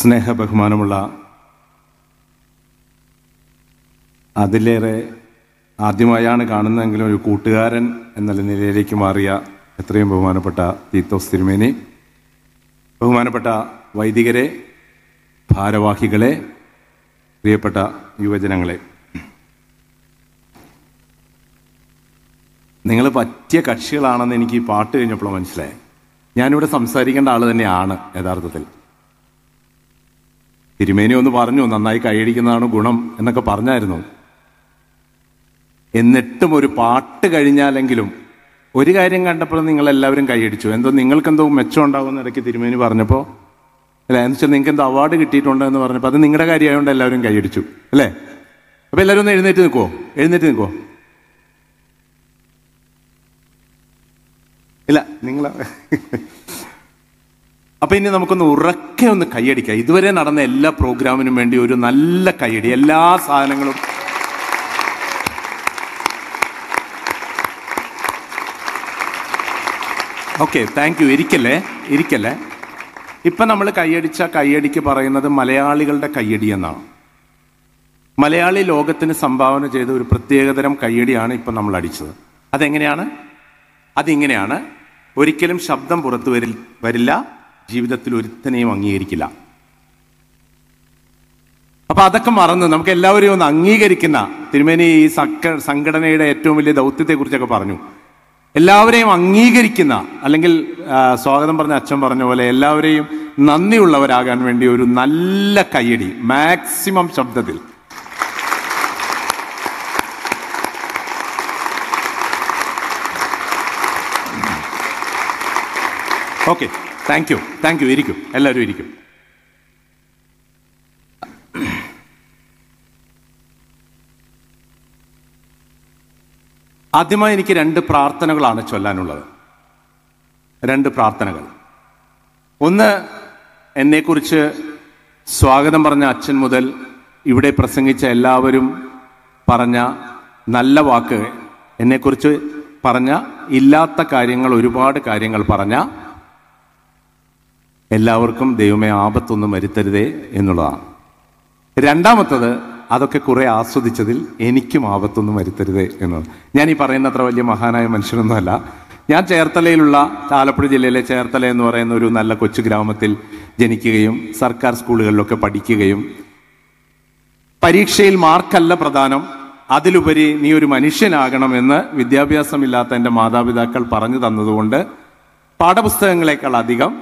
സ്നേഹ ബഹുമാനമുള്ള അതിലേറെ ആദ്യമായാണ് കാണുന്നതെങ്കിലും ഒരു കൂട്ടുകാരൻ എന്നുള്ള നിലയിലേക്ക് മാറിയ എത്രയും ബഹുമാനപ്പെട്ട തീത്തോസ് തിരുമേനി ബഹുമാനപ്പെട്ട വൈദികരെ ഭാരവാഹികളെ പ്രിയപ്പെട്ട യുവജനങ്ങളെ നിങ്ങൾ പറ്റിയ കക്ഷികളാണെന്ന് എനിക്ക് ഈ പാട്ട് കഴിഞ്ഞപ്പോൾ മനസ്സിലായി ഞാനിവിടെ സംസാരിക്കേണ്ട ആൾ തന്നെയാണ് യഥാർത്ഥത്തിൽ തിരുമേനി ഒന്ന് പറഞ്ഞു നന്നായി കൈയടിക്കുന്നതാണ് ഗുണം എന്നൊക്കെ പറഞ്ഞായിരുന്നു എന്നിട്ടും ഒരു പാട്ട് കഴിഞ്ഞാലെങ്കിലും ഒരു കാര്യം കണ്ടപ്പോൾ നിങ്ങളെല്ലാവരും കൈയടിച്ചു എന്തോ നിങ്ങൾക്കെന്തോ മെച്ചം ഉണ്ടാകുമെന്ന് ഇടയ്ക്ക് തിരുമേനി പറഞ്ഞപ്പോൾ അല്ല എന്ന് വെച്ചാൽ നിങ്ങൾക്ക് എന്തോ അവാർഡ് കിട്ടിയിട്ടുണ്ട് എന്ന് പറഞ്ഞപ്പോൾ അത് നിങ്ങളുടെ കാര്യമായതുകൊണ്ട് എല്ലാവരും കൈയടിച്ചു അല്ലേ അപ്പോൾ എല്ലാവരും ഒന്ന് എഴുന്നേറ്റ് നിൽക്കുമോ എഴുന്നേറ്റ് നിൽക്കുമോ ഇല്ല നിങ്ങളാ അപ്പോൾ ഇനി നമുക്കൊന്ന് ഉറക്കെ ഒന്ന് കൈയടിക്കാം ഇതുവരെ നടന്ന എല്ലാ പ്രോഗ്രാമിനും വേണ്ടി ഒരു നല്ല കൈയടി എല്ലാ സാധനങ്ങളും ഓക്കെ താങ്ക് യു ഇരിക്കല്ലേ ഇരിക്കല്ലേ ഇപ്പൊ നമ്മൾ കൈയടിച്ച കൈയടിക്ക് പറയുന്നത് മലയാളികളുടെ കൈയടി എന്നാണ് മലയാളി ലോകത്തിന് സംഭാവന ചെയ്ത ഒരു പ്രത്യേകതരം കൈയടിയാണ് ഇപ്പൊ നമ്മൾ അടിച്ചത് അതെങ്ങനെയാണ് അതിങ്ങനെയാണ് ഒരിക്കലും ശബ്ദം പുറത്തു വരില്ല ജീവിതത്തിൽ ഒരുത്തനെയും അംഗീകരിക്കില്ല അപ്പൊ അതൊക്കെ മറന്ന് നമുക്ക് എല്ലാവരെയും ഒന്ന് അംഗീകരിക്കുന്ന തിരുമേനി ഈ സക്ക സംഘടനയുടെ ഏറ്റവും വലിയ കുറിച്ചൊക്കെ പറഞ്ഞു എല്ലാവരെയും അംഗീകരിക്കുന്ന അല്ലെങ്കിൽ സ്വാഗതം പറഞ്ഞ അച്ഛൻ പറഞ്ഞ പോലെ എല്ലാവരെയും നന്ദിയുള്ളവരാകാൻ വേണ്ടി ഒരു നല്ല കയ്യടി മാക്സിമം ശബ്ദത്തിൽ okay thank you thank you ഇരിക്കും എല്ലാവരും ഇരിക്കും ആദ്യമായി എനിക്ക് രണ്ട് പ്രാർത്ഥനകളാണ് ചൊല്ലാനുള്ളത് രണ്ട് പ്രാർത്ഥനകൾ ഒന്ന് എന്നെക്കുറിച്ച് സ്വാഗതം പറഞ്ഞ അച്ഛൻ മുതൽ ഇവിടെ പ്രസംഗിച്ച എല്ലാവരും പറഞ്ഞ നല്ല വാക്ക് എന്നെക്കുറിച്ച് പറഞ്ഞ ഇല്ലാത്ത കാര്യങ്ങൾ ഒരുപാട് കാര്യങ്ങൾ പറഞ്ഞ എല്ലാവർക്കും ദൈവമേ ആപത്തൊന്നും വരുത്തരുതേ എന്നുള്ളതാണ് രണ്ടാമത്തത് അതൊക്കെ കുറെ ആസ്വദിച്ചതിൽ എനിക്കും ആപത്തൊന്നും വരുത്തരുതേ എന്ന് ഞാൻ ഈ പറയുന്ന അത്ര വലിയ മഹാനായ മനുഷ്യനൊന്നുമല്ല ഞാൻ ചേർത്തലയിലുള്ള ആലപ്പുഴ ജില്ലയിലെ ചേർത്തല എന്ന് പറയുന്ന ഒരു നല്ല കൊച്ചു ഗ്രാമത്തിൽ ജനിക്കുകയും സർക്കാർ സ്കൂളുകളിലൊക്കെ പഠിക്കുകയും പരീക്ഷയിൽ മാർക്കല്ല പ്രധാനം അതിലുപരി നീ ഒരു മനുഷ്യനാകണമെന്ന് വിദ്യാഭ്യാസമില്ലാത്ത എൻ്റെ മാതാപിതാക്കൾ പറഞ്ഞു തന്നതുകൊണ്ട് പാഠപുസ്തകങ്ങളെക്കാൾ അധികം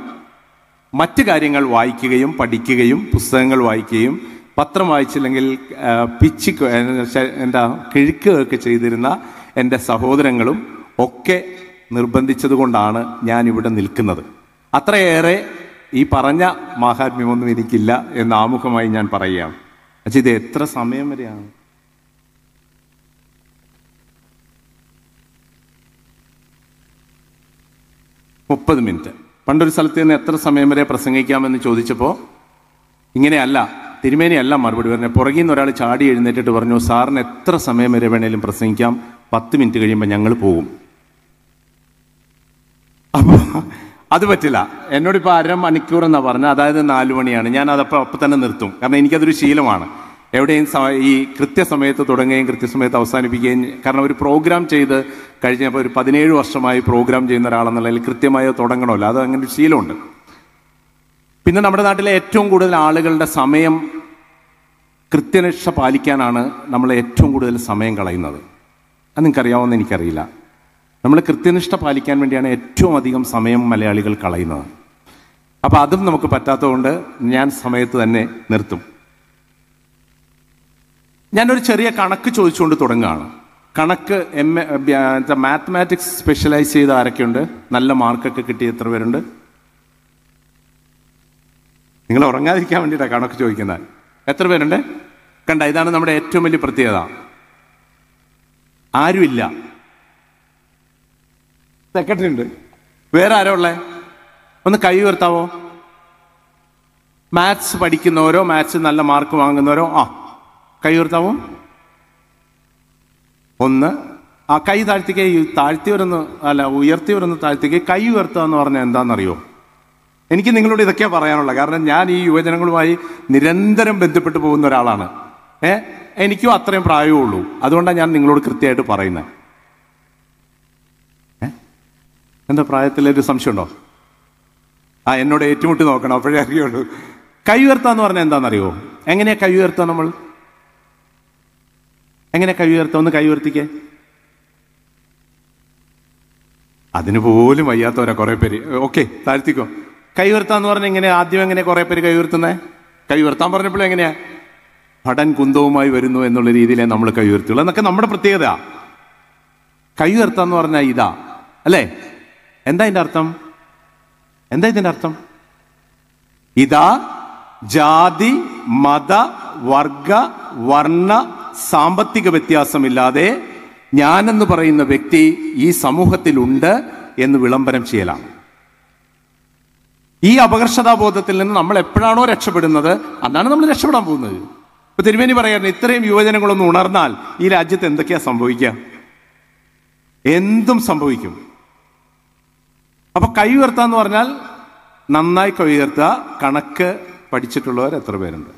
മറ്റ് കാര്യങ്ങൾ വായിക്കുകയും പഠിക്കുകയും പുസ്തകങ്ങൾ വായിക്കുകയും പത്രം വായിച്ചില്ലെങ്കിൽ പിച്ച് എന്താ കിഴുക്കുകയൊക്കെ ചെയ്തിരുന്ന എൻ്റെ സഹോദരങ്ങളും ഒക്കെ നിർബന്ധിച്ചതുകൊണ്ടാണ് ഞാൻ ഇവിടെ നിൽക്കുന്നത് അത്രയേറെ ഈ പറഞ്ഞ മാഹാത്മ്യമൊന്നും എനിക്കില്ല എന്ന് ആമുഖമായി ഞാൻ പറയുകയാണ് അച്ഛ ഇത് എത്ര സമയം വരെയാണ് മുപ്പത് മിനിറ്റ് പണ്ടൊരു സ്ഥലത്ത് നിന്ന് എത്ര സമയം വരെ പ്രസംഗിക്കാമെന്ന് ചോദിച്ചപ്പോൾ ഇങ്ങനെയല്ല തിരുമേനിയല്ല മറുപടി പറഞ്ഞത് പുറകിൽ നിന്ന് ഒരാൾ ചാടി എഴുന്നേറ്റിട്ട് പറഞ്ഞു സാറിന് എത്ര സമയം വരെ വേണേലും പ്രസംഗിക്കാം പത്ത് മിനിറ്റ് കഴിയുമ്പോൾ ഞങ്ങൾ പോകും അപ്പോൾ അത് പറ്റില്ല എന്നോടിപ്പോൾ അര മണിക്കൂർ എന്നാണ് പറഞ്ഞത് അതായത് നാലു മണിയാണ് ഞാൻ അതപ്പോൾ അപ്പം തന്നെ നിർത്തും കാരണം എനിക്കതൊരു ശീലമാണ് എവിടെയും ഈ കൃത്യസമയത്ത് തുടങ്ങുകയും കൃത്യസമയത്ത് അവസാനിപ്പിക്കുകയും കാരണം ഒരു പ്രോഗ്രാം ചെയ്ത് കഴിഞ്ഞപ്പോൾ ഒരു പതിനേഴ് വർഷമായി പ്രോഗ്രാം ചെയ്യുന്ന ഒരാളെന്നുള്ളതിൽ കൃത്യമായി തുടങ്ങണമല്ല അത് അങ്ങനെ ഒരു ശീലമുണ്ട് പിന്നെ നമ്മുടെ നാട്ടിലെ ഏറ്റവും കൂടുതൽ ആളുകളുടെ സമയം കൃത്യനിഷ്ഠ പാലിക്കാനാണ് നമ്മൾ ഏറ്റവും കൂടുതൽ സമയം കളയുന്നത് അത് നിങ്ങൾക്കറിയാവുന്ന എനിക്കറിയില്ല നമ്മൾ കൃത്യനിഷ്ഠ പാലിക്കാൻ വേണ്ടിയാണ് ഏറ്റവും അധികം സമയം മലയാളികൾ കളയുന്നത് അപ്പോൾ അതും നമുക്ക് പറ്റാത്തതുകൊണ്ട് ഞാൻ സമയത്ത് തന്നെ നിർത്തും ഞാനൊരു ചെറിയ കണക്ക് ചോദിച്ചുകൊണ്ട് തുടങ്ങുകയാണ് കണക്ക് എം എ മാത്തമാറ്റിക്സ് സ്പെഷ്യലൈസ് ചെയ്ത ആരൊക്കെയുണ്ട് നല്ല മാർക്കൊക്കെ കിട്ടിയ എത്ര പേരുണ്ട് നിങ്ങൾ ഉറങ്ങാതിരിക്കാൻ വേണ്ടിയിട്ടാണ് കണക്ക് ചോദിക്കുന്നത് എത്ര പേരുണ്ട് കണ്ട ഇതാണ് നമ്മുടെ ഏറ്റവും വലിയ പ്രത്യേകത ആരുമില്ല സെക്രട്ടറി ഉണ്ട് വേറെ ആരോ ഉള്ളേ ഒന്ന് കൈ ഉയർത്താവോ മാത്സ് പഠിക്കുന്നവരോ മാത്സ് നല്ല മാർക്ക് വാങ്ങുന്നവരോ ആ കൈ ഉയർത്താവോ ഒന്ന് ആ കൈ താഴ്ത്തിക്ക് താഴ്ത്തിയവരെന്ന് അല്ല ഉയർത്തിയവരെന്ന് താഴ്ത്തിക്ക് കൈ ഉയർത്തുക എന്ന് പറഞ്ഞാൽ എന്താണെന്നറിയോ എനിക്ക് നിങ്ങളോട് ഇതൊക്കെ പറയാനുള്ളത് കാരണം ഞാൻ ഈ യുവജനങ്ങളുമായി നിരന്തരം ബന്ധപ്പെട്ട് പോകുന്ന ഒരാളാണ് ഏ എനിക്കും അത്രയും പ്രായമുള്ളൂ അതുകൊണ്ടാണ് ഞാൻ നിങ്ങളോട് കൃത്യമായിട്ട് പറയുന്നത് എൻ്റെ പ്രായത്തിലൊരു സംശയമുണ്ടോ ആ എന്നോട് ഏറ്റുമുട്ടി നോക്കണം അപ്പോഴേ അറിയുള്ളൂ കൈ ഉയർത്തുക എന്ന് പറഞ്ഞാൽ എന്താണെന്നറിയോ എങ്ങനെയാണ് കൈ ഉയർത്തുക നമ്മൾ എങ്ങനെ കൈ ഉയർത്താം ഒന്ന് കൈ ഉയർത്തിക്കേ അതിന് പോലും വയ്യാത്തവരാ കുറെ പേര് ഓക്കെ താഴ്ത്തിക്കോ കൈ ഉയർത്താന്ന് പറഞ്ഞ എങ്ങനെയാ ആദ്യം എങ്ങനെ കുറെ പേര് കൈ ഉയർത്തുന്നേ കൈ ഉയർത്താൻ പറഞ്ഞപ്പോഴും എങ്ങനെയാ പടൻ കുന്തവുമായി വരുന്നു എന്നുള്ള രീതിയിലേ നമ്മൾ കൈ ഉയർത്തുള്ളൂ എന്നൊക്കെ നമ്മുടെ പ്രത്യേകത കൈ ഉയർത്താന്ന് പറഞ്ഞാൽ ഇതാ അല്ലേ എന്താ ഇതിന്റെ അർത്ഥം എന്താ ഇതിന്റെ അർത്ഥം ഇതാ ജാതി മത വർഗ വർണ്ണ സാമ്പത്തിക വ്യത്യാസമില്ലാതെ ഞാനെന്ന് പറയുന്ന വ്യക്തി ഈ സമൂഹത്തിലുണ്ട് എന്ന് വിളംബരം ചെയ്യലാണ് ഈ അപകർഷതാബോധത്തിൽ നിന്ന് നമ്മൾ എപ്പോഴാണോ രക്ഷപ്പെടുന്നത് അതാണ് നമ്മൾ രക്ഷപ്പെടാൻ പോകുന്നത് ഇപ്പൊ തിരുമേനി പറയാറുണ്ട് ഇത്രയും യുവജനങ്ങളൊന്ന് ഉണർന്നാൽ ഈ രാജ്യത്ത് എന്തൊക്കെയാ സംഭവിക്കുക എന്തും സംഭവിക്കും അപ്പൊ കൈ ഉയർത്താന്ന് പറഞ്ഞാൽ നന്നായി കൈ ഉയർത്തുക കണക്ക് പഠിച്ചിട്ടുള്ളവർ എത്ര പേരുണ്ട്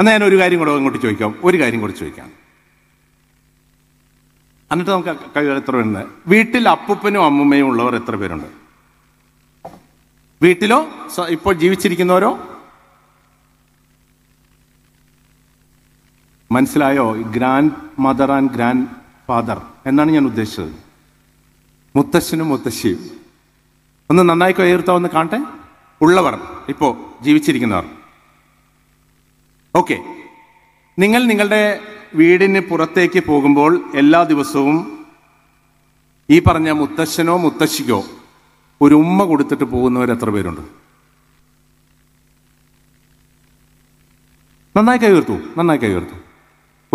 എന്നാൽ ഞാൻ ഒരു കാര്യം കൂടെ ഇങ്ങോട്ട് ചോദിക്കാം ഒരു കാര്യം കൂടി ചോദിക്കാം എന്നിട്ട് നമുക്ക് കഴിവുകൾ എത്ര പേരുണ്ട് വീട്ടിൽ അപ്പൂപ്പനും അമ്മൂമ്മയും ഉള്ളവർ എത്ര പേരുണ്ട് വീട്ടിലോ ഇപ്പോൾ ജീവിച്ചിരിക്കുന്നവരോ മനസ്സിലായോ grandmother and grandfather എന്നാണ് ഞാൻ ഉദ്ദേശിച്ചത് മുത്തശ്ശനും മുത്തശ്ശിയും ഒന്ന് നന്നായി കയർത്താവെന്ന് കാണട്ടെ ഉള്ളവർ ഇപ്പോൾ ജീവിച്ചിരിക്കുന്നവർ ഓക്കെ നിങ്ങൾ നിങ്ങളുടെ വീടിന് പുറത്തേക്ക് പോകുമ്പോൾ എല്ലാ ദിവസവും ഈ പറഞ്ഞ മുത്തശ്ശനോ മുത്തശ്ശിക്കോ ഒരു ഉമ്മ കൊടുത്തിട്ട് പോകുന്നവർ എത്ര പേരുണ്ട് നന്നായി കൈകീർത്തു നന്നായി കൈകീർത്തു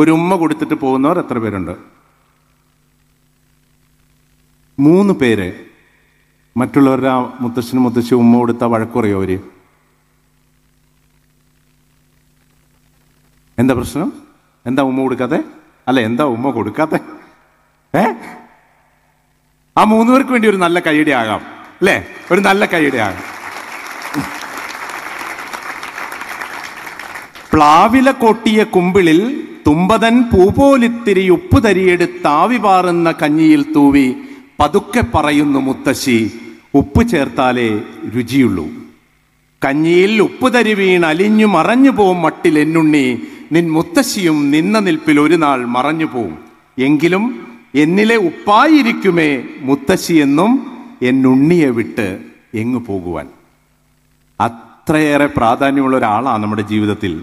ഒരു ഉമ്മ കൊടുത്തിട്ട് പോകുന്നവർ എത്ര പേരുണ്ട് മൂന്ന് പേര് മറ്റുള്ളവരുടെ മുത്തശ്ശനും മുത്തശ്ശി ഉമ്മ കൊടുത്ത വഴക്കുറയോ അവര് എന്താ പ്രശ്നം എന്താ ഉമ്മ കൊടുക്കാതെ അല്ല എന്താ ഉമ്മ കൊടുക്കാതെ ഏ ആ മൂന്ന് പേർക്ക് വേണ്ടി ഒരു നല്ല കൈയുടെ ആകാം അല്ലേ ഒരു നല്ല കൈയുടെ ആകാം പ്ലാവില കൊട്ടിയ കുമ്പിളിൽ തുമ്പതൻ പൂപോലിത്തിരി ഉപ്പ് തരിയെടുത്താവി പാറുന്ന കഞ്ഞിയിൽ തൂവി പതുക്കെ പറയുന്നു മുത്തശ്ശി ഉപ്പ് ചേർത്താലേ രുചിയുള്ളൂ കഞ്ഞിയിൽ ഉപ്പ് തരി വീണ് അലിഞ്ഞു മറഞ്ഞു പോവും മട്ടിൽ എന്നുണ്ണി നിൻ മുത്തശ്ശിയും നിന്ന നിൽപ്പിൽ ഒരു നാൾ മറഞ്ഞു പോവും എങ്കിലും എന്നിലെ ഉപ്പായിരിക്കുമേ മുത്തശ്ശിയെന്നും എൻ എന്നുണ്ണിയെ വിട്ട് എങ്ങു പോകുവാൻ അത്രയേറെ പ്രാധാന്യമുള്ള ഒരാളാണ് നമ്മുടെ ജീവിതത്തിൽ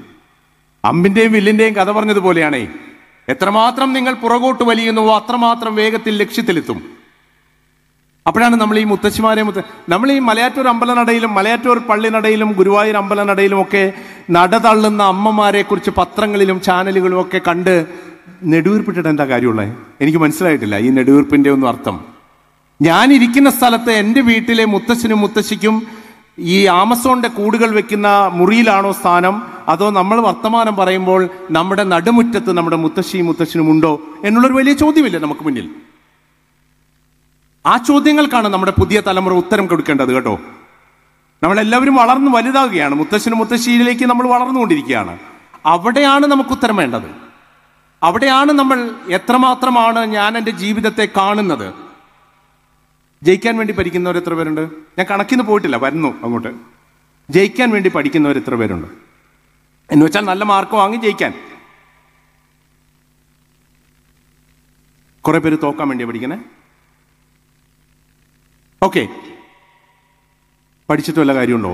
അമ്പിൻ്റെയും വില്ലിൻ്റെയും കഥ പറഞ്ഞതുപോലെയാണേ എത്രമാത്രം നിങ്ങൾ പുറകോട്ട് വലിയുന്നുവോ അത്രമാത്രം വേഗത്തിൽ ലക്ഷ്യത്തിലെത്തും അപ്പോഴാണ് നമ്മൾ ഈ മുത്തശ്ശിമാരെ മുത്ത നമ്മൾ ഈ മലയാറ്റൂർ അമ്പലനടയിലും മലയാറ്റൂർ പള്ളിനടയിലും ഗുരുവായൂർ അമ്പലനടയിലും ഒക്കെ നടതള്ളുന്ന അമ്മമാരെക്കുറിച്ച് പത്രങ്ങളിലും ചാനലുകളും ഒക്കെ കണ്ട് നെടുവീർപ്പിട്ടിട്ട് എന്താ കാര്യമുള്ളത് എനിക്ക് മനസ്സിലായിട്ടില്ല ഈ നെടുവീർപ്പിൻ്റെ ഒന്നും അർത്ഥം ഞാനിരിക്കുന്ന സ്ഥലത്ത് എൻ്റെ വീട്ടിലെ മുത്തശ്ശനും മുത്തശ്ശിക്കും ഈ ആമസോണിൻ്റെ കൂടുകൾ വെക്കുന്ന മുറിയിലാണോ സ്ഥാനം അതോ നമ്മൾ വർത്തമാനം പറയുമ്പോൾ നമ്മുടെ നടുമുറ്റത്ത് നമ്മുടെ മുത്തശ്ശിയും മുത്തശ്ശനും ഉണ്ടോ എന്നുള്ളൊരു വലിയ ചോദ്യമില്ല നമുക്ക് മുന്നിൽ ആ ചോദ്യങ്ങൾക്കാണ് നമ്മുടെ പുതിയ തലമുറ ഉത്തരം കൊടുക്കേണ്ടത് കേട്ടോ നമ്മളെല്ലാവരും വളർന്നു വലുതാവുകയാണ് മുത്തശ്ശനും മുത്തശ്ശിയിലേക്ക് നമ്മൾ വളർന്നുകൊണ്ടിരിക്കുകയാണ് അവിടെയാണ് നമുക്ക് ഉത്തരം വേണ്ടത് അവിടെയാണ് നമ്മൾ എത്രമാത്രമാണ് ഞാൻ എൻ്റെ ജീവിതത്തെ കാണുന്നത് ജയിക്കാൻ വേണ്ടി പഠിക്കുന്നവർ എത്ര പേരുണ്ട് ഞാൻ കണക്കിന് പോയിട്ടില്ല വരുന്നു അങ്ങോട്ട് ജയിക്കാൻ വേണ്ടി പഠിക്കുന്നവർ എത്ര പേരുണ്ട് എന്ന് വെച്ചാൽ നല്ല മാർക്ക് വാങ്ങി ജയിക്കാൻ കുറേ പേര് തോക്കാൻ വേണ്ടി പഠിക്കണേ ഓക്കെ പഠിച്ചിട്ട് വല്ല കാര്യമുണ്ടോ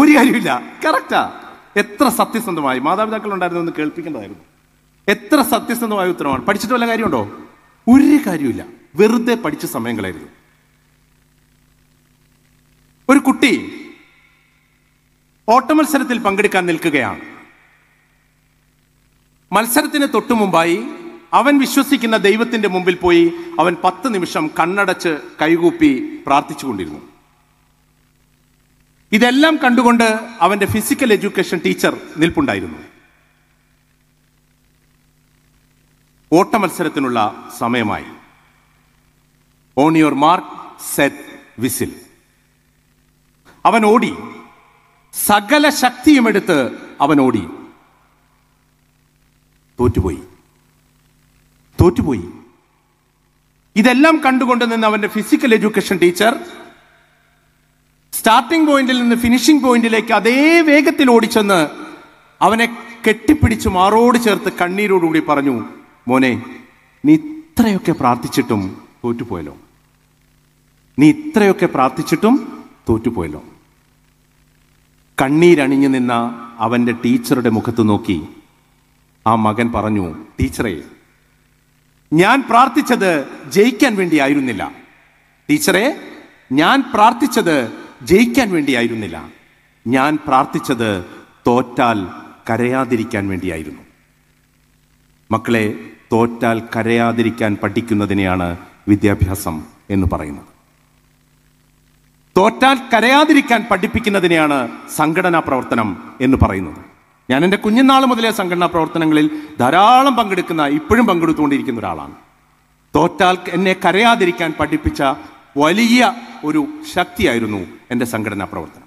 ഒരു കാര്യമില്ല കറക്റ്റാ എത്ര സത്യസന്ധമായി മാതാപിതാക്കൾ എന്ന് കേൾപ്പിക്കേണ്ടതായിരുന്നു എത്ര സത്യസന്ധമായ ഉത്തരമാണ് പഠിച്ചിട്ട് വല്ല കാര്യമുണ്ടോ ഒരു കാര്യമില്ല വെറുതെ പഠിച്ച സമയങ്ങളായിരുന്നു ഒരു കുട്ടി ഓട്ടമത്സരത്തിൽ പങ്കെടുക്കാൻ നിൽക്കുകയാണ് മത്സരത്തിന് തൊട്ടു മുമ്പായി അവൻ വിശ്വസിക്കുന്ന ദൈവത്തിൻ്റെ മുമ്പിൽ പോയി അവൻ പത്ത് നിമിഷം കണ്ണടച്ച് കൈകൂപ്പി പ്രാർത്ഥിച്ചുകൊണ്ടിരുന്നു ഇതെല്ലാം കണ്ടുകൊണ്ട് അവൻ്റെ ഫിസിക്കൽ എഡ്യൂക്കേഷൻ ടീച്ചർ നിൽപ്പുണ്ടായിരുന്നു ഓട്ടമത്സരത്തിനുള്ള സമയമായി on your mark set whistle അവൻ ഓടി സകല ശക്തിയുമെടുത്ത് അവൻ ഓടി തോറ്റുപോയി തോറ്റുപോയി ഇതെല്ലാം കണ്ടുകൊണ്ട് നിന്ന് അവന്റെ ഫിസിക്കൽ എഡ്യൂക്കേഷൻ ടീച്ചർ സ്റ്റാർട്ടിംഗ് പോയിന്റിൽ നിന്ന് ഫിനിഷിംഗ് പോയിന്റിലേക്ക് അതേ വേഗത്തിൽ ഓടിച്ചെന്ന് അവനെ കെട്ടിപ്പിടിച്ച് മാറോട് ചേർത്ത് കണ്ണീരോടുകൂടി പറഞ്ഞു മോനെ നീ ഇത്രയൊക്കെ പ്രാർത്ഥിച്ചിട്ടും തോറ്റുപോയല്ലോ നീ ഇത്രയൊക്കെ പ്രാർത്ഥിച്ചിട്ടും തോറ്റുപോയല്ലോ കണ്ണീരണിഞ്ഞു നിന്ന അവൻ്റെ ടീച്ചറുടെ മുഖത്ത് നോക്കി ആ മകൻ പറഞ്ഞു ടീച്ചറേ ഞാൻ പ്രാർത്ഥിച്ചത് ജയിക്കാൻ വേണ്ടിയായിരുന്നില്ല ടീച്ചറെ ഞാൻ പ്രാർത്ഥിച്ചത് ജയിക്കാൻ വേണ്ടിയായിരുന്നില്ല ഞാൻ പ്രാർത്ഥിച്ചത് തോറ്റാൽ കരയാതിരിക്കാൻ വേണ്ടിയായിരുന്നു മക്കളെ തോറ്റാൽ കരയാതിരിക്കാൻ പഠിക്കുന്നതിനെയാണ് വിദ്യാഭ്യാസം എന്ന് പറയുന്നത് തോറ്റാൽ കരയാതിരിക്കാൻ പഠിപ്പിക്കുന്നതിനെയാണ് സംഘടനാ പ്രവർത്തനം എന്ന് പറയുന്നത് ഞാൻ എൻ്റെ കുഞ്ഞുനാൾ മുതലേ സംഘടനാ പ്രവർത്തനങ്ങളിൽ ധാരാളം പങ്കെടുക്കുന്ന ഇപ്പോഴും പങ്കെടുത്തുകൊണ്ടിരിക്കുന്ന ഒരാളാണ് തോറ്റാൽ എന്നെ കരയാതിരിക്കാൻ പഠിപ്പിച്ച വലിയ ഒരു ശക്തിയായിരുന്നു എൻ്റെ സംഘടനാ പ്രവർത്തനം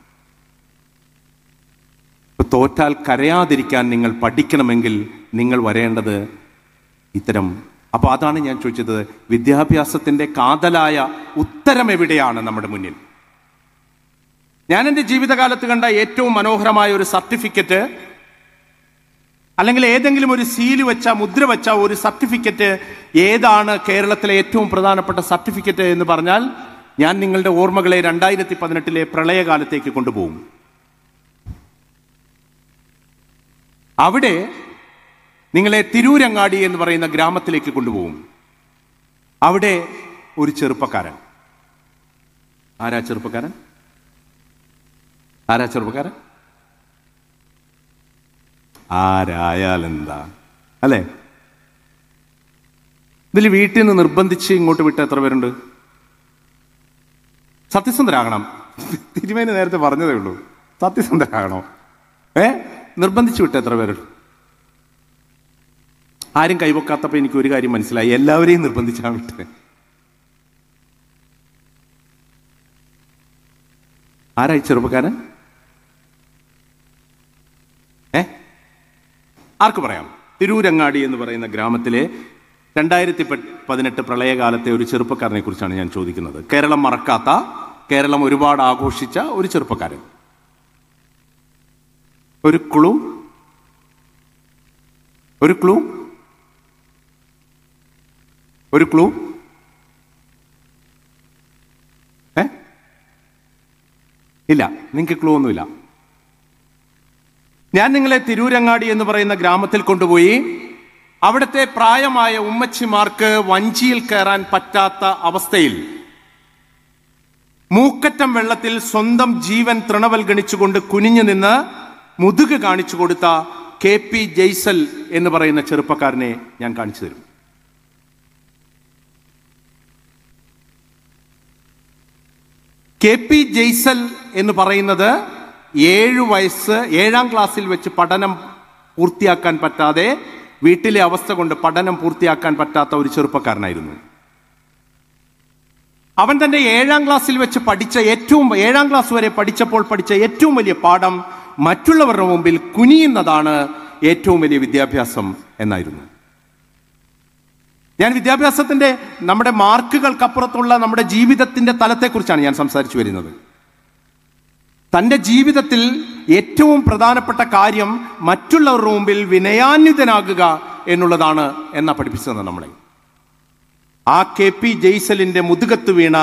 തോറ്റാൽ കരയാതിരിക്കാൻ നിങ്ങൾ പഠിക്കണമെങ്കിൽ നിങ്ങൾ വരേണ്ടത് ഇത്തരം അപ്പോൾ അതാണ് ഞാൻ ചോദിച്ചത് വിദ്യാഭ്യാസത്തിൻ്റെ കാതലായ ഉത്തരം എവിടെയാണ് നമ്മുടെ മുന്നിൽ ഞാൻ എൻ്റെ ജീവിതകാലത്ത് കണ്ട ഏറ്റവും മനോഹരമായ ഒരു സർട്ടിഫിക്കറ്റ് അല്ലെങ്കിൽ ഏതെങ്കിലും ഒരു സീല് വെച്ച മുദ്ര വെച്ച ഒരു സർട്ടിഫിക്കറ്റ് ഏതാണ് കേരളത്തിലെ ഏറ്റവും പ്രധാനപ്പെട്ട സർട്ടിഫിക്കറ്റ് എന്ന് പറഞ്ഞാൽ ഞാൻ നിങ്ങളുടെ ഓർമ്മകളെ രണ്ടായിരത്തി പതിനെട്ടിലെ പ്രളയകാലത്തേക്ക് കൊണ്ടുപോകും അവിടെ നിങ്ങളെ തിരൂരങ്ങാടി എന്ന് പറയുന്ന ഗ്രാമത്തിലേക്ക് കൊണ്ടുപോകും അവിടെ ഒരു ചെറുപ്പക്കാരൻ ആരാ ചെറുപ്പക്കാരൻ ആരാ ചെറുപ്പക്കാരൻ ആരായാലെന്താ അല്ലേ ഇതിൽ വീട്ടിൽ നിന്ന് നിർബന്ധിച്ച് ഇങ്ങോട്ട് വിട്ട എത്ര പേരുണ്ട് സത്യസന്ധരാകണം തിരുമേനി നേരത്തെ പറഞ്ഞതേ ഉള്ളൂ സത്യസന്ധരാകണം ഏ നിർബന്ധിച്ചു വിട്ട എത്ര പേരുണ്ട് ആരും കൈവക്കാത്തപ്പോൾ എനിക്ക് ഒരു കാര്യം മനസ്സിലായി എല്ലാവരെയും നിർബന്ധിച്ചാണ് വിട്ടത് ആരായി ചെറുപ്പക്കാരൻ ആർക്ക് പറയാം തിരൂരങ്ങാടി എന്ന് പറയുന്ന ഗ്രാമത്തിലെ രണ്ടായിരത്തി പതിനെട്ട് പ്രളയകാലത്തെ ഒരു ചെറുപ്പക്കാരനെ കുറിച്ചാണ് ഞാൻ ചോദിക്കുന്നത് കേരളം മറക്കാത്ത കേരളം ഒരുപാട് ആഘോഷിച്ച ഒരു ചെറുപ്പക്കാരൻ ഒരു ക്ലൂ ഒരു ക്ലൂ ഒരു ക്ലൂ ഏ ഇല്ല നിങ്ങൾക്ക് ക്ലൂ ഒന്നുമില്ല ഞാൻ നിങ്ങളെ തിരൂരങ്ങാടി എന്ന് പറയുന്ന ഗ്രാമത്തിൽ കൊണ്ടുപോയി അവിടുത്തെ പ്രായമായ ഉമ്മച്ചിമാർക്ക് വഞ്ചിയിൽ കയറാൻ പറ്റാത്ത അവസ്ഥയിൽ മൂക്കറ്റം വെള്ളത്തിൽ സ്വന്തം ജീവൻ തൃണവൽ ഗണിച്ചുകൊണ്ട് കുനിഞ്ഞു നിന്ന് മുതുക് കാണിച്ചു കൊടുത്ത കെ പി ജയ്സൽ എന്ന് പറയുന്ന ചെറുപ്പക്കാരനെ ഞാൻ കാണിച്ചു തരും കെ പി ജയ്സൽ എന്ന് പറയുന്നത് ഏഴു വയസ്സ് ഏഴാം ക്ലാസ്സിൽ വെച്ച് പഠനം പൂർത്തിയാക്കാൻ പറ്റാതെ വീട്ടിലെ അവസ്ഥ കൊണ്ട് പഠനം പൂർത്തിയാക്കാൻ പറ്റാത്ത ഒരു ചെറുപ്പക്കാരനായിരുന്നു അവൻ തന്റെ ഏഴാം ക്ലാസ്സിൽ വെച്ച് പഠിച്ച ഏറ്റവും ഏഴാം ക്ലാസ് വരെ പഠിച്ചപ്പോൾ പഠിച്ച ഏറ്റവും വലിയ പാഠം മറ്റുള്ളവരുടെ മുമ്പിൽ കുനിയുന്നതാണ് ഏറ്റവും വലിയ വിദ്യാഭ്യാസം എന്നായിരുന്നു ഞാൻ വിദ്യാഭ്യാസത്തിന്റെ നമ്മുടെ മാർക്കുകൾക്കപ്പുറത്തുള്ള നമ്മുടെ ജീവിതത്തിന്റെ തലത്തെക്കുറിച്ചാണ് ഞാൻ സംസാരിച്ചു വരുന്നത് തൻ്റെ ജീവിതത്തിൽ ഏറ്റവും പ്രധാനപ്പെട്ട കാര്യം മറ്റുള്ളവരുടെ മുമ്പിൽ വിനയാന്വിതനാകുക എന്നുള്ളതാണ് എന്നാ പഠിപ്പിച്ചത് നമ്മളെ ആ കെ പി ജയ്സലിൻ്റെ മുതുകത്ത് വീണ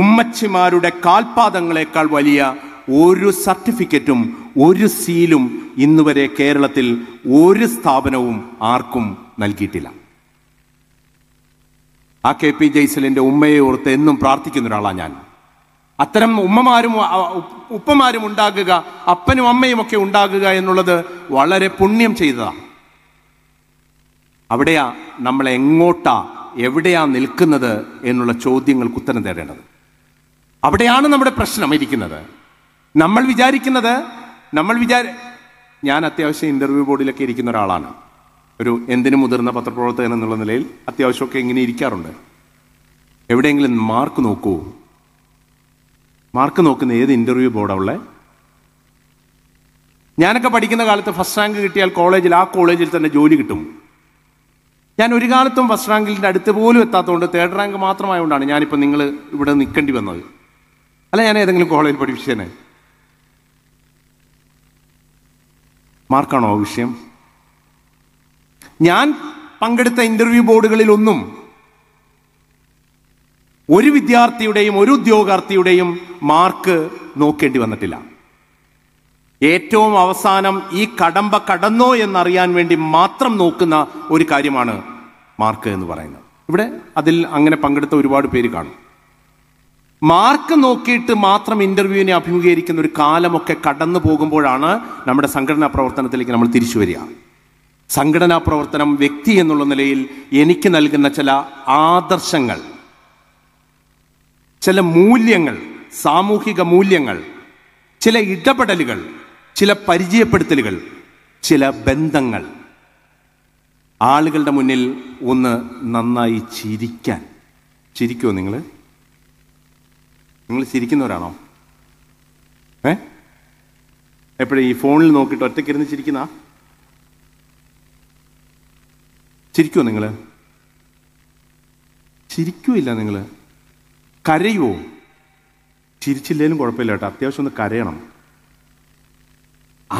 ഉമ്മച്ചിമാരുടെ കാൽപാദങ്ങളെക്കാൾ വലിയ ഒരു സർട്ടിഫിക്കറ്റും ഒരു സീലും ഇന്നുവരെ കേരളത്തിൽ ഒരു സ്ഥാപനവും ആർക്കും നൽകിയിട്ടില്ല ആ കെ പി ജയ്സലിൻ്റെ ഉമ്മയെ ഓർത്ത് എന്നും പ്രാർത്ഥിക്കുന്ന ഒരാളാണ് ഞാൻ അത്തരം ഉമ്മമാരും ഉപ്പമാരും ഉണ്ടാകുക അപ്പനും അമ്മയും ഒക്കെ ഉണ്ടാകുക എന്നുള്ളത് വളരെ പുണ്യം ചെയ്തതാണ് അവിടെയാ നമ്മൾ എങ്ങോട്ടാ എവിടെയാ നിൽക്കുന്നത് എന്നുള്ള ചോദ്യങ്ങൾക്ക് ഉത്തരം തേടേണ്ടത് അവിടെയാണ് നമ്മുടെ പ്രശ്നം ഇരിക്കുന്നത് നമ്മൾ വിചാരിക്കുന്നത് നമ്മൾ വിചാരി ഞാൻ അത്യാവശ്യം ഇന്റർവ്യൂ ബോർഡിലൊക്കെ ഇരിക്കുന്ന ഒരാളാണ് ഒരു എന്തിനു മുതിർന്ന പത്രപ്രവർത്തകൻ എന്നുള്ള നിലയിൽ അത്യാവശ്യമൊക്കെ ഇങ്ങനെ ഇരിക്കാറുണ്ട് എവിടെയെങ്കിലും മാർക്ക് നോക്കൂ മാർക്ക് നോക്കുന്ന ഏത് ഇൻ്റർവ്യൂ ബോർഡാണ് ഉള്ളത് ഞാനൊക്കെ പഠിക്കുന്ന കാലത്ത് ഫസ്റ്റ് റാങ്ക് കിട്ടിയാൽ കോളേജിൽ ആ കോളേജിൽ തന്നെ ജോലി കിട്ടും ഞാൻ ഒരു കാലത്തും ഫസ്റ്റ് റാങ്കിൻ്റെ അടുത്ത് പോലും എത്താത്തതുകൊണ്ട് തേർഡ് റാങ്ക് മാത്രമായതുകൊണ്ടാണ് ഞാനിപ്പോൾ നിങ്ങൾ ഇവിടെ നിൽക്കേണ്ടി വന്നത് അല്ല ഞാൻ ഏതെങ്കിലും കോളേജിൽ പഠിപ്പിച്ചേനെ മാർക്കാണോ വിഷയം ഞാൻ പങ്കെടുത്ത ഇൻ്റർവ്യൂ ബോർഡുകളിലൊന്നും ഒരു വിദ്യാർത്ഥിയുടെയും ഒരു ഉദ്യോഗാർത്ഥിയുടെയും മാർക്ക് നോക്കേണ്ടി വന്നിട്ടില്ല ഏറ്റവും അവസാനം ഈ കടമ്പ കടന്നോ എന്നറിയാൻ വേണ്ടി മാത്രം നോക്കുന്ന ഒരു കാര്യമാണ് മാർക്ക് എന്ന് പറയുന്നത് ഇവിടെ അതിൽ അങ്ങനെ പങ്കെടുത്ത ഒരുപാട് പേര് കാണും മാർക്ക് നോക്കിയിട്ട് മാത്രം ഇന്റർവ്യൂവിനെ അഭിമുഖീകരിക്കുന്ന ഒരു കാലമൊക്കെ കടന്നു പോകുമ്പോഴാണ് നമ്മുടെ സംഘടനാ പ്രവർത്തനത്തിലേക്ക് നമ്മൾ തിരിച്ചു വരിക സംഘടനാ പ്രവർത്തനം വ്യക്തി എന്നുള്ള നിലയിൽ എനിക്ക് നൽകുന്ന ചില ആദർശങ്ങൾ ചില മൂല്യങ്ങൾ സാമൂഹിക മൂല്യങ്ങൾ ചില ഇടപെടലുകൾ ചില പരിചയപ്പെടുത്തലുകൾ ചില ബന്ധങ്ങൾ ആളുകളുടെ മുന്നിൽ ഒന്ന് നന്നായി ചിരിക്കാൻ ചിരിക്കുമോ നിങ്ങൾ നിങ്ങൾ ചിരിക്കുന്നവരാണോ ഏ എപ്പോഴും ഈ ഫോണിൽ നോക്കിയിട്ട് ഒറ്റയ്ക്കിരുന്ന് ചിരിക്കുന്ന ചിരിക്കുമോ നിങ്ങൾ ചിരിക്കൂല്ല നിങ്ങൾ കരയുമോ ചിരിച്ചില്ലേലും കുഴപ്പമില്ല കേട്ടോ അത്യാവശ്യം ഒന്ന് കരയണം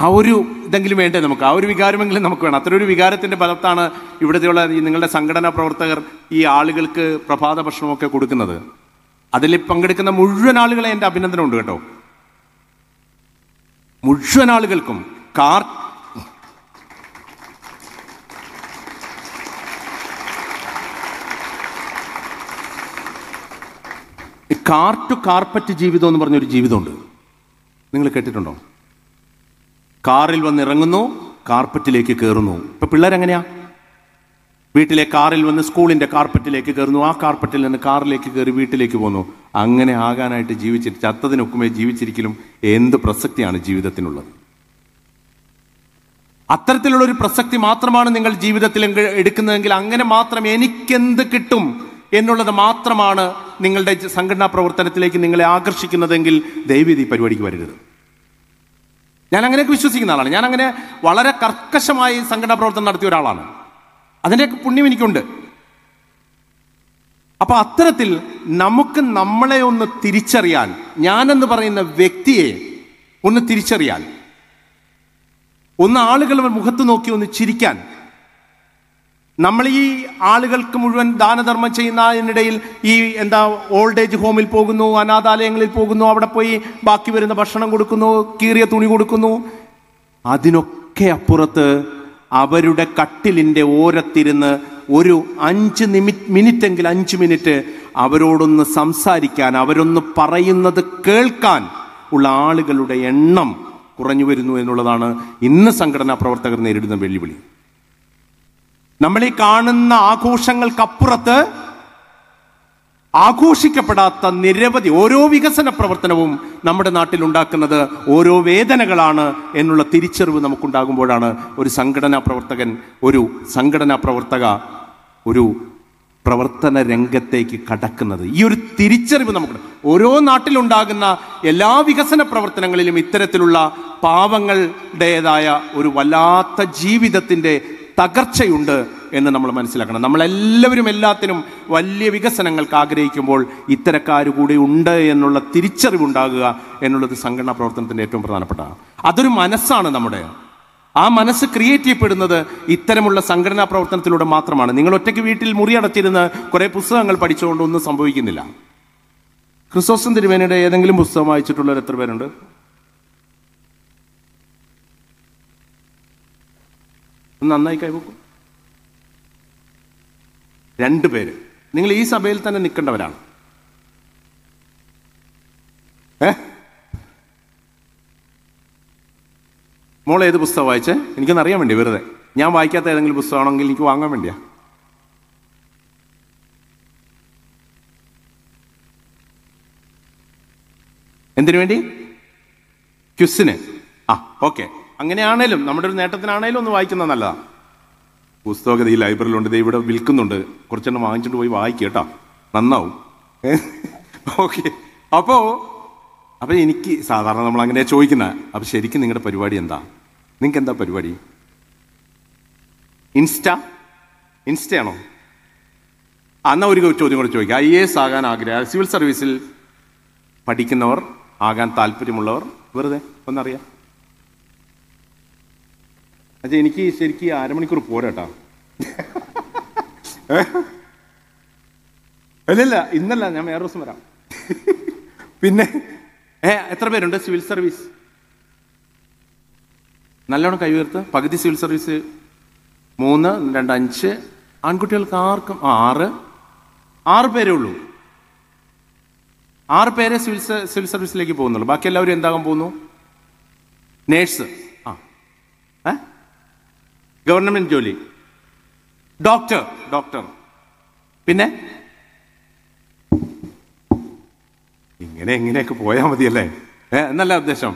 ആ ഒരു ഇതെങ്കിലും വേണ്ടേ നമുക്ക് ആ ഒരു വികാരമെങ്കിലും നമുക്ക് വേണം അത്ര ഒരു വികാരത്തിൻ്റെ ഫലത്താണ് ഇവിടുത്തെയുള്ള നിങ്ങളുടെ സംഘടനാ പ്രവർത്തകർ ഈ ആളുകൾക്ക് പ്രഭാത ഭക്ഷണമൊക്കെ കൊടുക്കുന്നത് അതിൽ പങ്കെടുക്കുന്ന മുഴുവൻ ആളുകളെ എൻ്റെ അഭിനന്ദനമുണ്ട് കേട്ടോ മുഴുവൻ ആളുകൾക്കും കാർ കാർ ടു കാർപ്പറ്റ് ജീവിതം എന്ന് പറഞ്ഞൊരു ജീവിതമുണ്ട് നിങ്ങൾ കേട്ടിട്ടുണ്ടോ കാറിൽ വന്ന് ഇറങ്ങുന്നു കാർപ്പറ്റിലേക്ക് കയറുന്നു ഇപ്പം പിള്ളേരെങ്ങനെയാ വീട്ടിലെ കാറിൽ വന്ന് സ്കൂളിൻ്റെ കാർപ്പറ്റിലേക്ക് കയറുന്നു ആ കാർപ്പറ്റിൽ നിന്ന് കാറിലേക്ക് കയറി വീട്ടിലേക്ക് പോകുന്നു അങ്ങനെ ആകാനായിട്ട് ജീവിച്ചിട്ട് ചത്തതിനൊക്കുമേ ജീവിച്ചിരിക്കലും എന്ത് പ്രസക്തിയാണ് ജീവിതത്തിനുള്ളത് അത്തരത്തിലുള്ള ഒരു പ്രസക്തി മാത്രമാണ് നിങ്ങൾ ജീവിതത്തിൽ എടുക്കുന്നതെങ്കിൽ അങ്ങനെ മാത്രം എനിക്കെന്ത് കിട്ടും എന്നുള്ളത് മാത്രമാണ് നിങ്ങളുടെ സംഘടനാ പ്രവർത്തനത്തിലേക്ക് നിങ്ങളെ ആകർഷിക്കുന്നതെങ്കിൽ ദൈവീത് ഈ പരിപാടിക്ക് വരരുത് ഞാൻ അങ്ങനെയൊക്കെ വിശ്വസിക്കുന്ന ആളാണ് ഞാൻ അങ്ങനെ വളരെ കർക്കശമായി സംഘടനാ പ്രവർത്തനം നടത്തിയ ഒരാളാണ് അതിൻ്റെയൊക്കെ പുണ്യം എനിക്കുണ്ട് അപ്പോൾ അത്തരത്തിൽ നമുക്ക് നമ്മളെ ഒന്ന് തിരിച്ചറിയാൻ ഞാനെന്ന് പറയുന്ന വ്യക്തിയെ ഒന്ന് തിരിച്ചറിയാൻ ഒന്ന് ആളുകളുടെ മുഖത്ത് നോക്കി ഒന്ന് ചിരിക്കാൻ നമ്മൾ ഈ ആളുകൾക്ക് മുഴുവൻ ദാനധർമ്മം ചെയ്യുന്നതിനിടയിൽ ഈ എന്താ ഓൾഡ് ഏജ് ഹോമിൽ പോകുന്നു അനാഥാലയങ്ങളിൽ പോകുന്നു അവിടെ പോയി ബാക്കി വരുന്ന ഭക്ഷണം കൊടുക്കുന്നു കീറിയ തുണി കൊടുക്കുന്നു അതിനൊക്കെ അപ്പുറത്ത് അവരുടെ കട്ടിലിൻ്റെ ഓരത്തിരുന്ന് ഒരു അഞ്ച് നിമിറ്റ് മിനിറ്റെങ്കിൽ അഞ്ച് മിനിറ്റ് അവരോടൊന്ന് സംസാരിക്കാൻ അവരൊന്ന് പറയുന്നത് കേൾക്കാൻ ഉള്ള ആളുകളുടെ എണ്ണം കുറഞ്ഞു വരുന്നു എന്നുള്ളതാണ് ഇന്ന് സംഘടനാ പ്രവർത്തകർ നേരിടുന്ന വെല്ലുവിളി നമ്മൾ ഈ കാണുന്ന ആഘോഷങ്ങൾക്കപ്പുറത്ത് ആഘോഷിക്കപ്പെടാത്ത നിരവധി ഓരോ വികസന പ്രവർത്തനവും നമ്മുടെ നാട്ടിൽ ഉണ്ടാക്കുന്നത് ഓരോ വേദനകളാണ് എന്നുള്ള തിരിച്ചറിവ് നമുക്കുണ്ടാകുമ്പോഴാണ് ഒരു സംഘടനാ പ്രവർത്തകൻ ഒരു സംഘടനാ പ്രവർത്തക ഒരു പ്രവർത്തന രംഗത്തേക്ക് കടക്കുന്നത് ഈ ഒരു തിരിച്ചറിവ് നമുക്ക് ഓരോ നാട്ടിലുണ്ടാകുന്ന എല്ലാ വികസന പ്രവർത്തനങ്ങളിലും ഇത്തരത്തിലുള്ള പാവങ്ങളുടേതായ ഒരു വല്ലാത്ത ജീവിതത്തിൻ്റെ തകർച്ചയുണ്ട് എന്ന് നമ്മൾ മനസ്സിലാക്കണം നമ്മളെല്ലാവരും എല്ലാത്തിനും വലിയ വികസനങ്ങൾക്ക് ആഗ്രഹിക്കുമ്പോൾ ഇത്തരക്കാർ കൂടി ഉണ്ട് എന്നുള്ള തിരിച്ചറിവുണ്ടാകുക എന്നുള്ളത് സംഘടനാ പ്രവർത്തനത്തിൻ്റെ ഏറ്റവും പ്രധാനപ്പെട്ടതാണ് അതൊരു മനസ്സാണ് നമ്മുടെ ആ മനസ്സ് ക്രിയേറ്റ് ചെയ്യപ്പെടുന്നത് ഇത്തരമുള്ള സംഘടനാ പ്രവർത്തനത്തിലൂടെ മാത്രമാണ് നിങ്ങൾ ഒറ്റയ്ക്ക് വീട്ടിൽ മുറിയടച്ചിരുന്ന് കുറേ പുസ്തകങ്ങൾ പഠിച്ചുകൊണ്ടൊന്നും സംഭവിക്കുന്നില്ല ക്രിസ്തോസം തിരുവേനയുടെ ഏതെങ്കിലും പുസ്തകം വായിച്ചിട്ടുള്ളവർ എത്ര പേരുണ്ട് നന്നായി കൈവക്കും രണ്ട് പേര് നിങ്ങൾ ഈ സഭയിൽ തന്നെ നിൽക്കേണ്ടവരാണ് ഏ മോൾ ഏത് പുസ്തകം വായിച്ചേ അറിയാൻ വേണ്ടി വെറുതെ ഞാൻ വായിക്കാത്ത ഏതെങ്കിലും പുസ്തകമാണെങ്കിൽ എനിക്ക് വാങ്ങാൻ വേണ്ടിയാ എന്തിനു വേണ്ടി ക്യുസിന് ആ ഓക്കെ അങ്ങനെയാണേലും നമ്മുടെ ഒരു നേട്ടത്തിനാണേലും ഒന്ന് വായിക്കുന്നത് നല്ലതാണ് പുസ്തകത ഈ ലൈബ്രറിയിലുണ്ട് ഇത് ഇവിടെ വിൽക്കുന്നുണ്ട് കുറച്ചെണ്ണം വാങ്ങിച്ചിട്ട് പോയി വായിക്കുക കേട്ടോ നന്നാവും ഓക്കെ അപ്പോൾ അപ്പോൾ എനിക്ക് സാധാരണ നമ്മൾ അങ്ങനെ ചോദിക്കുന്നത് അപ്പോൾ ശരിക്കും നിങ്ങളുടെ പരിപാടി എന്താ നിങ്ങൾക്ക് എന്താ പരിപാടി ഇൻസ്റ്റ ഇൻസ്റ്റയാണോ എന്നാൽ ഒരു ചോദ്യം കൂടെ ചോദിക്കുക ഐ എ എസ് ആകാൻ ആഗ്രഹ സിവിൽ സർവീസിൽ പഠിക്കുന്നവർ ആകാൻ താല്പര്യമുള്ളവർ വെറുതെ ഒന്നറിയാം അച്ഛാ എനിക്ക് ശരിക്കും അരമണിക്കൂർ പോരാട്ടാ അല്ലല്ല ഇന്നല്ല ഞാൻ വേറെ ദിവസം വരാം പിന്നെ ഏ എത്ര പേരുണ്ട് സിവിൽ സർവീസ് നല്ലോണം കൈവീർത്ത് പകുതി സിവിൽ സർവീസ് മൂന്ന് രണ്ട് അഞ്ച് ആൺകുട്ടികൾക്ക് ആർക്കും ആറ് ആറ് പേരേ ഉള്ളൂ ആറ് പേരെ സിവിൽ സിവിൽ സർവീസിലേക്ക് പോകുന്നുള്ളൂ ബാക്കി എല്ലാവരും എന്താകാൻ പോകുന്നു നേഴ്സ് ആ ഏ ഗവൺമെന്റ് ജോലി ഡോക്ടർ ഡോക്ടർ പിന്നെ ഇങ്ങനെ എങ്ങനെയൊക്കെ പോയാൽ മതിയല്ലേ എന്നല്ല ഉദ്ദേശം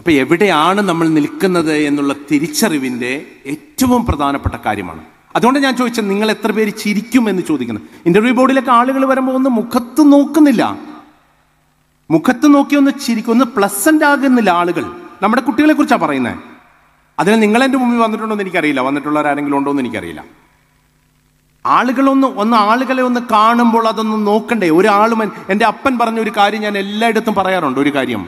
അപ്പൊ എവിടെയാണ് നമ്മൾ നിൽക്കുന്നത് എന്നുള്ള തിരിച്ചറിവിൻ്റെ ഏറ്റവും പ്രധാനപ്പെട്ട കാര്യമാണ് അതുകൊണ്ട് ഞാൻ ചോദിച്ചത് നിങ്ങൾ എത്ര പേര് ചിരിക്കും എന്ന് ചോദിക്കുന്നത് ഇന്റർവ്യൂ ബോർഡിലൊക്കെ ആളുകൾ വരുമ്പോൾ ഒന്ന് മുഖത്ത് നോക്കുന്നില്ല മുഖത്ത് നോക്കി ഒന്ന് ചിരിക്കും ഒന്ന് പ്ലസന്റ് ആകുന്നില്ല ആളുകൾ നമ്മുടെ കുട്ടികളെ കുറിച്ചാണ് പറയുന്നത് അതിന് നിങ്ങൾ എൻ്റെ മുമ്പിൽ വന്നിട്ടുണ്ടോ എന്ന് എനിക്കറിയില്ല വന്നിട്ടുള്ളവർ ആരെങ്കിലും ഉണ്ടോ എന്ന് എനിക്കറിയില്ല ആളുകളൊന്ന് ഒന്ന് ആളുകളെ ഒന്ന് കാണുമ്പോൾ അതൊന്ന് നോക്കണ്ടേ ഒരാളും എൻ്റെ അപ്പൻ പറഞ്ഞ ഒരു കാര്യം ഞാൻ എല്ലായിടത്തും പറയാറുണ്ട് ഒരു കാര്യം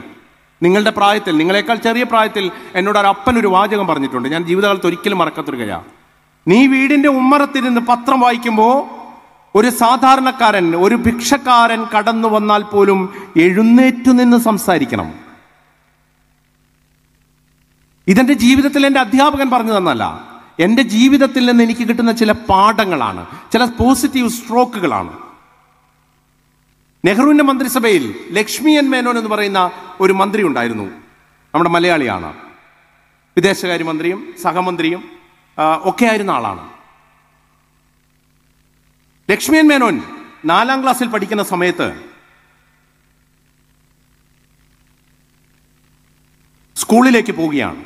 നിങ്ങളുടെ പ്രായത്തിൽ നിങ്ങളെക്കാൾ ചെറിയ പ്രായത്തിൽ എന്നോട് ഒരു അപ്പൻ ഒരു വാചകം പറഞ്ഞിട്ടുണ്ട് ഞാൻ ജീവിതകാലത്ത് ഒരിക്കലും മറക്കത്തൊരു കയ നീ വീടിൻ്റെ ഉമ്മറത്തിരുന്ന് പത്രം വായിക്കുമ്പോൾ ഒരു സാധാരണക്കാരൻ ഒരു ഭിക്ഷക്കാരൻ കടന്നു വന്നാൽ പോലും എഴുന്നേറ്റു നിന്ന് സംസാരിക്കണം ഇതെൻ്റെ ജീവിതത്തിൽ എൻ്റെ അധ്യാപകൻ പറഞ്ഞു തന്നല്ല എൻ്റെ ജീവിതത്തിൽ നിന്ന് എനിക്ക് കിട്ടുന്ന ചില പാഠങ്ങളാണ് ചില പോസിറ്റീവ് സ്ട്രോക്കുകളാണ് നെഹ്റുവിൻ്റെ മന്ത്രിസഭയിൽ ലക്ഷ്മി എൻ മേനോൻ എന്ന് പറയുന്ന ഒരു മന്ത്രി ഉണ്ടായിരുന്നു നമ്മുടെ മലയാളിയാണ് വിദേശകാര്യമന്ത്രിയും സഹമന്ത്രിയും ഒക്കെ ആയിരുന്ന ആളാണ് ലക്ഷ്മി എൻ മേനോൻ നാലാം ക്ലാസ്സിൽ പഠിക്കുന്ന സമയത്ത് സ്കൂളിലേക്ക് പോവുകയാണ്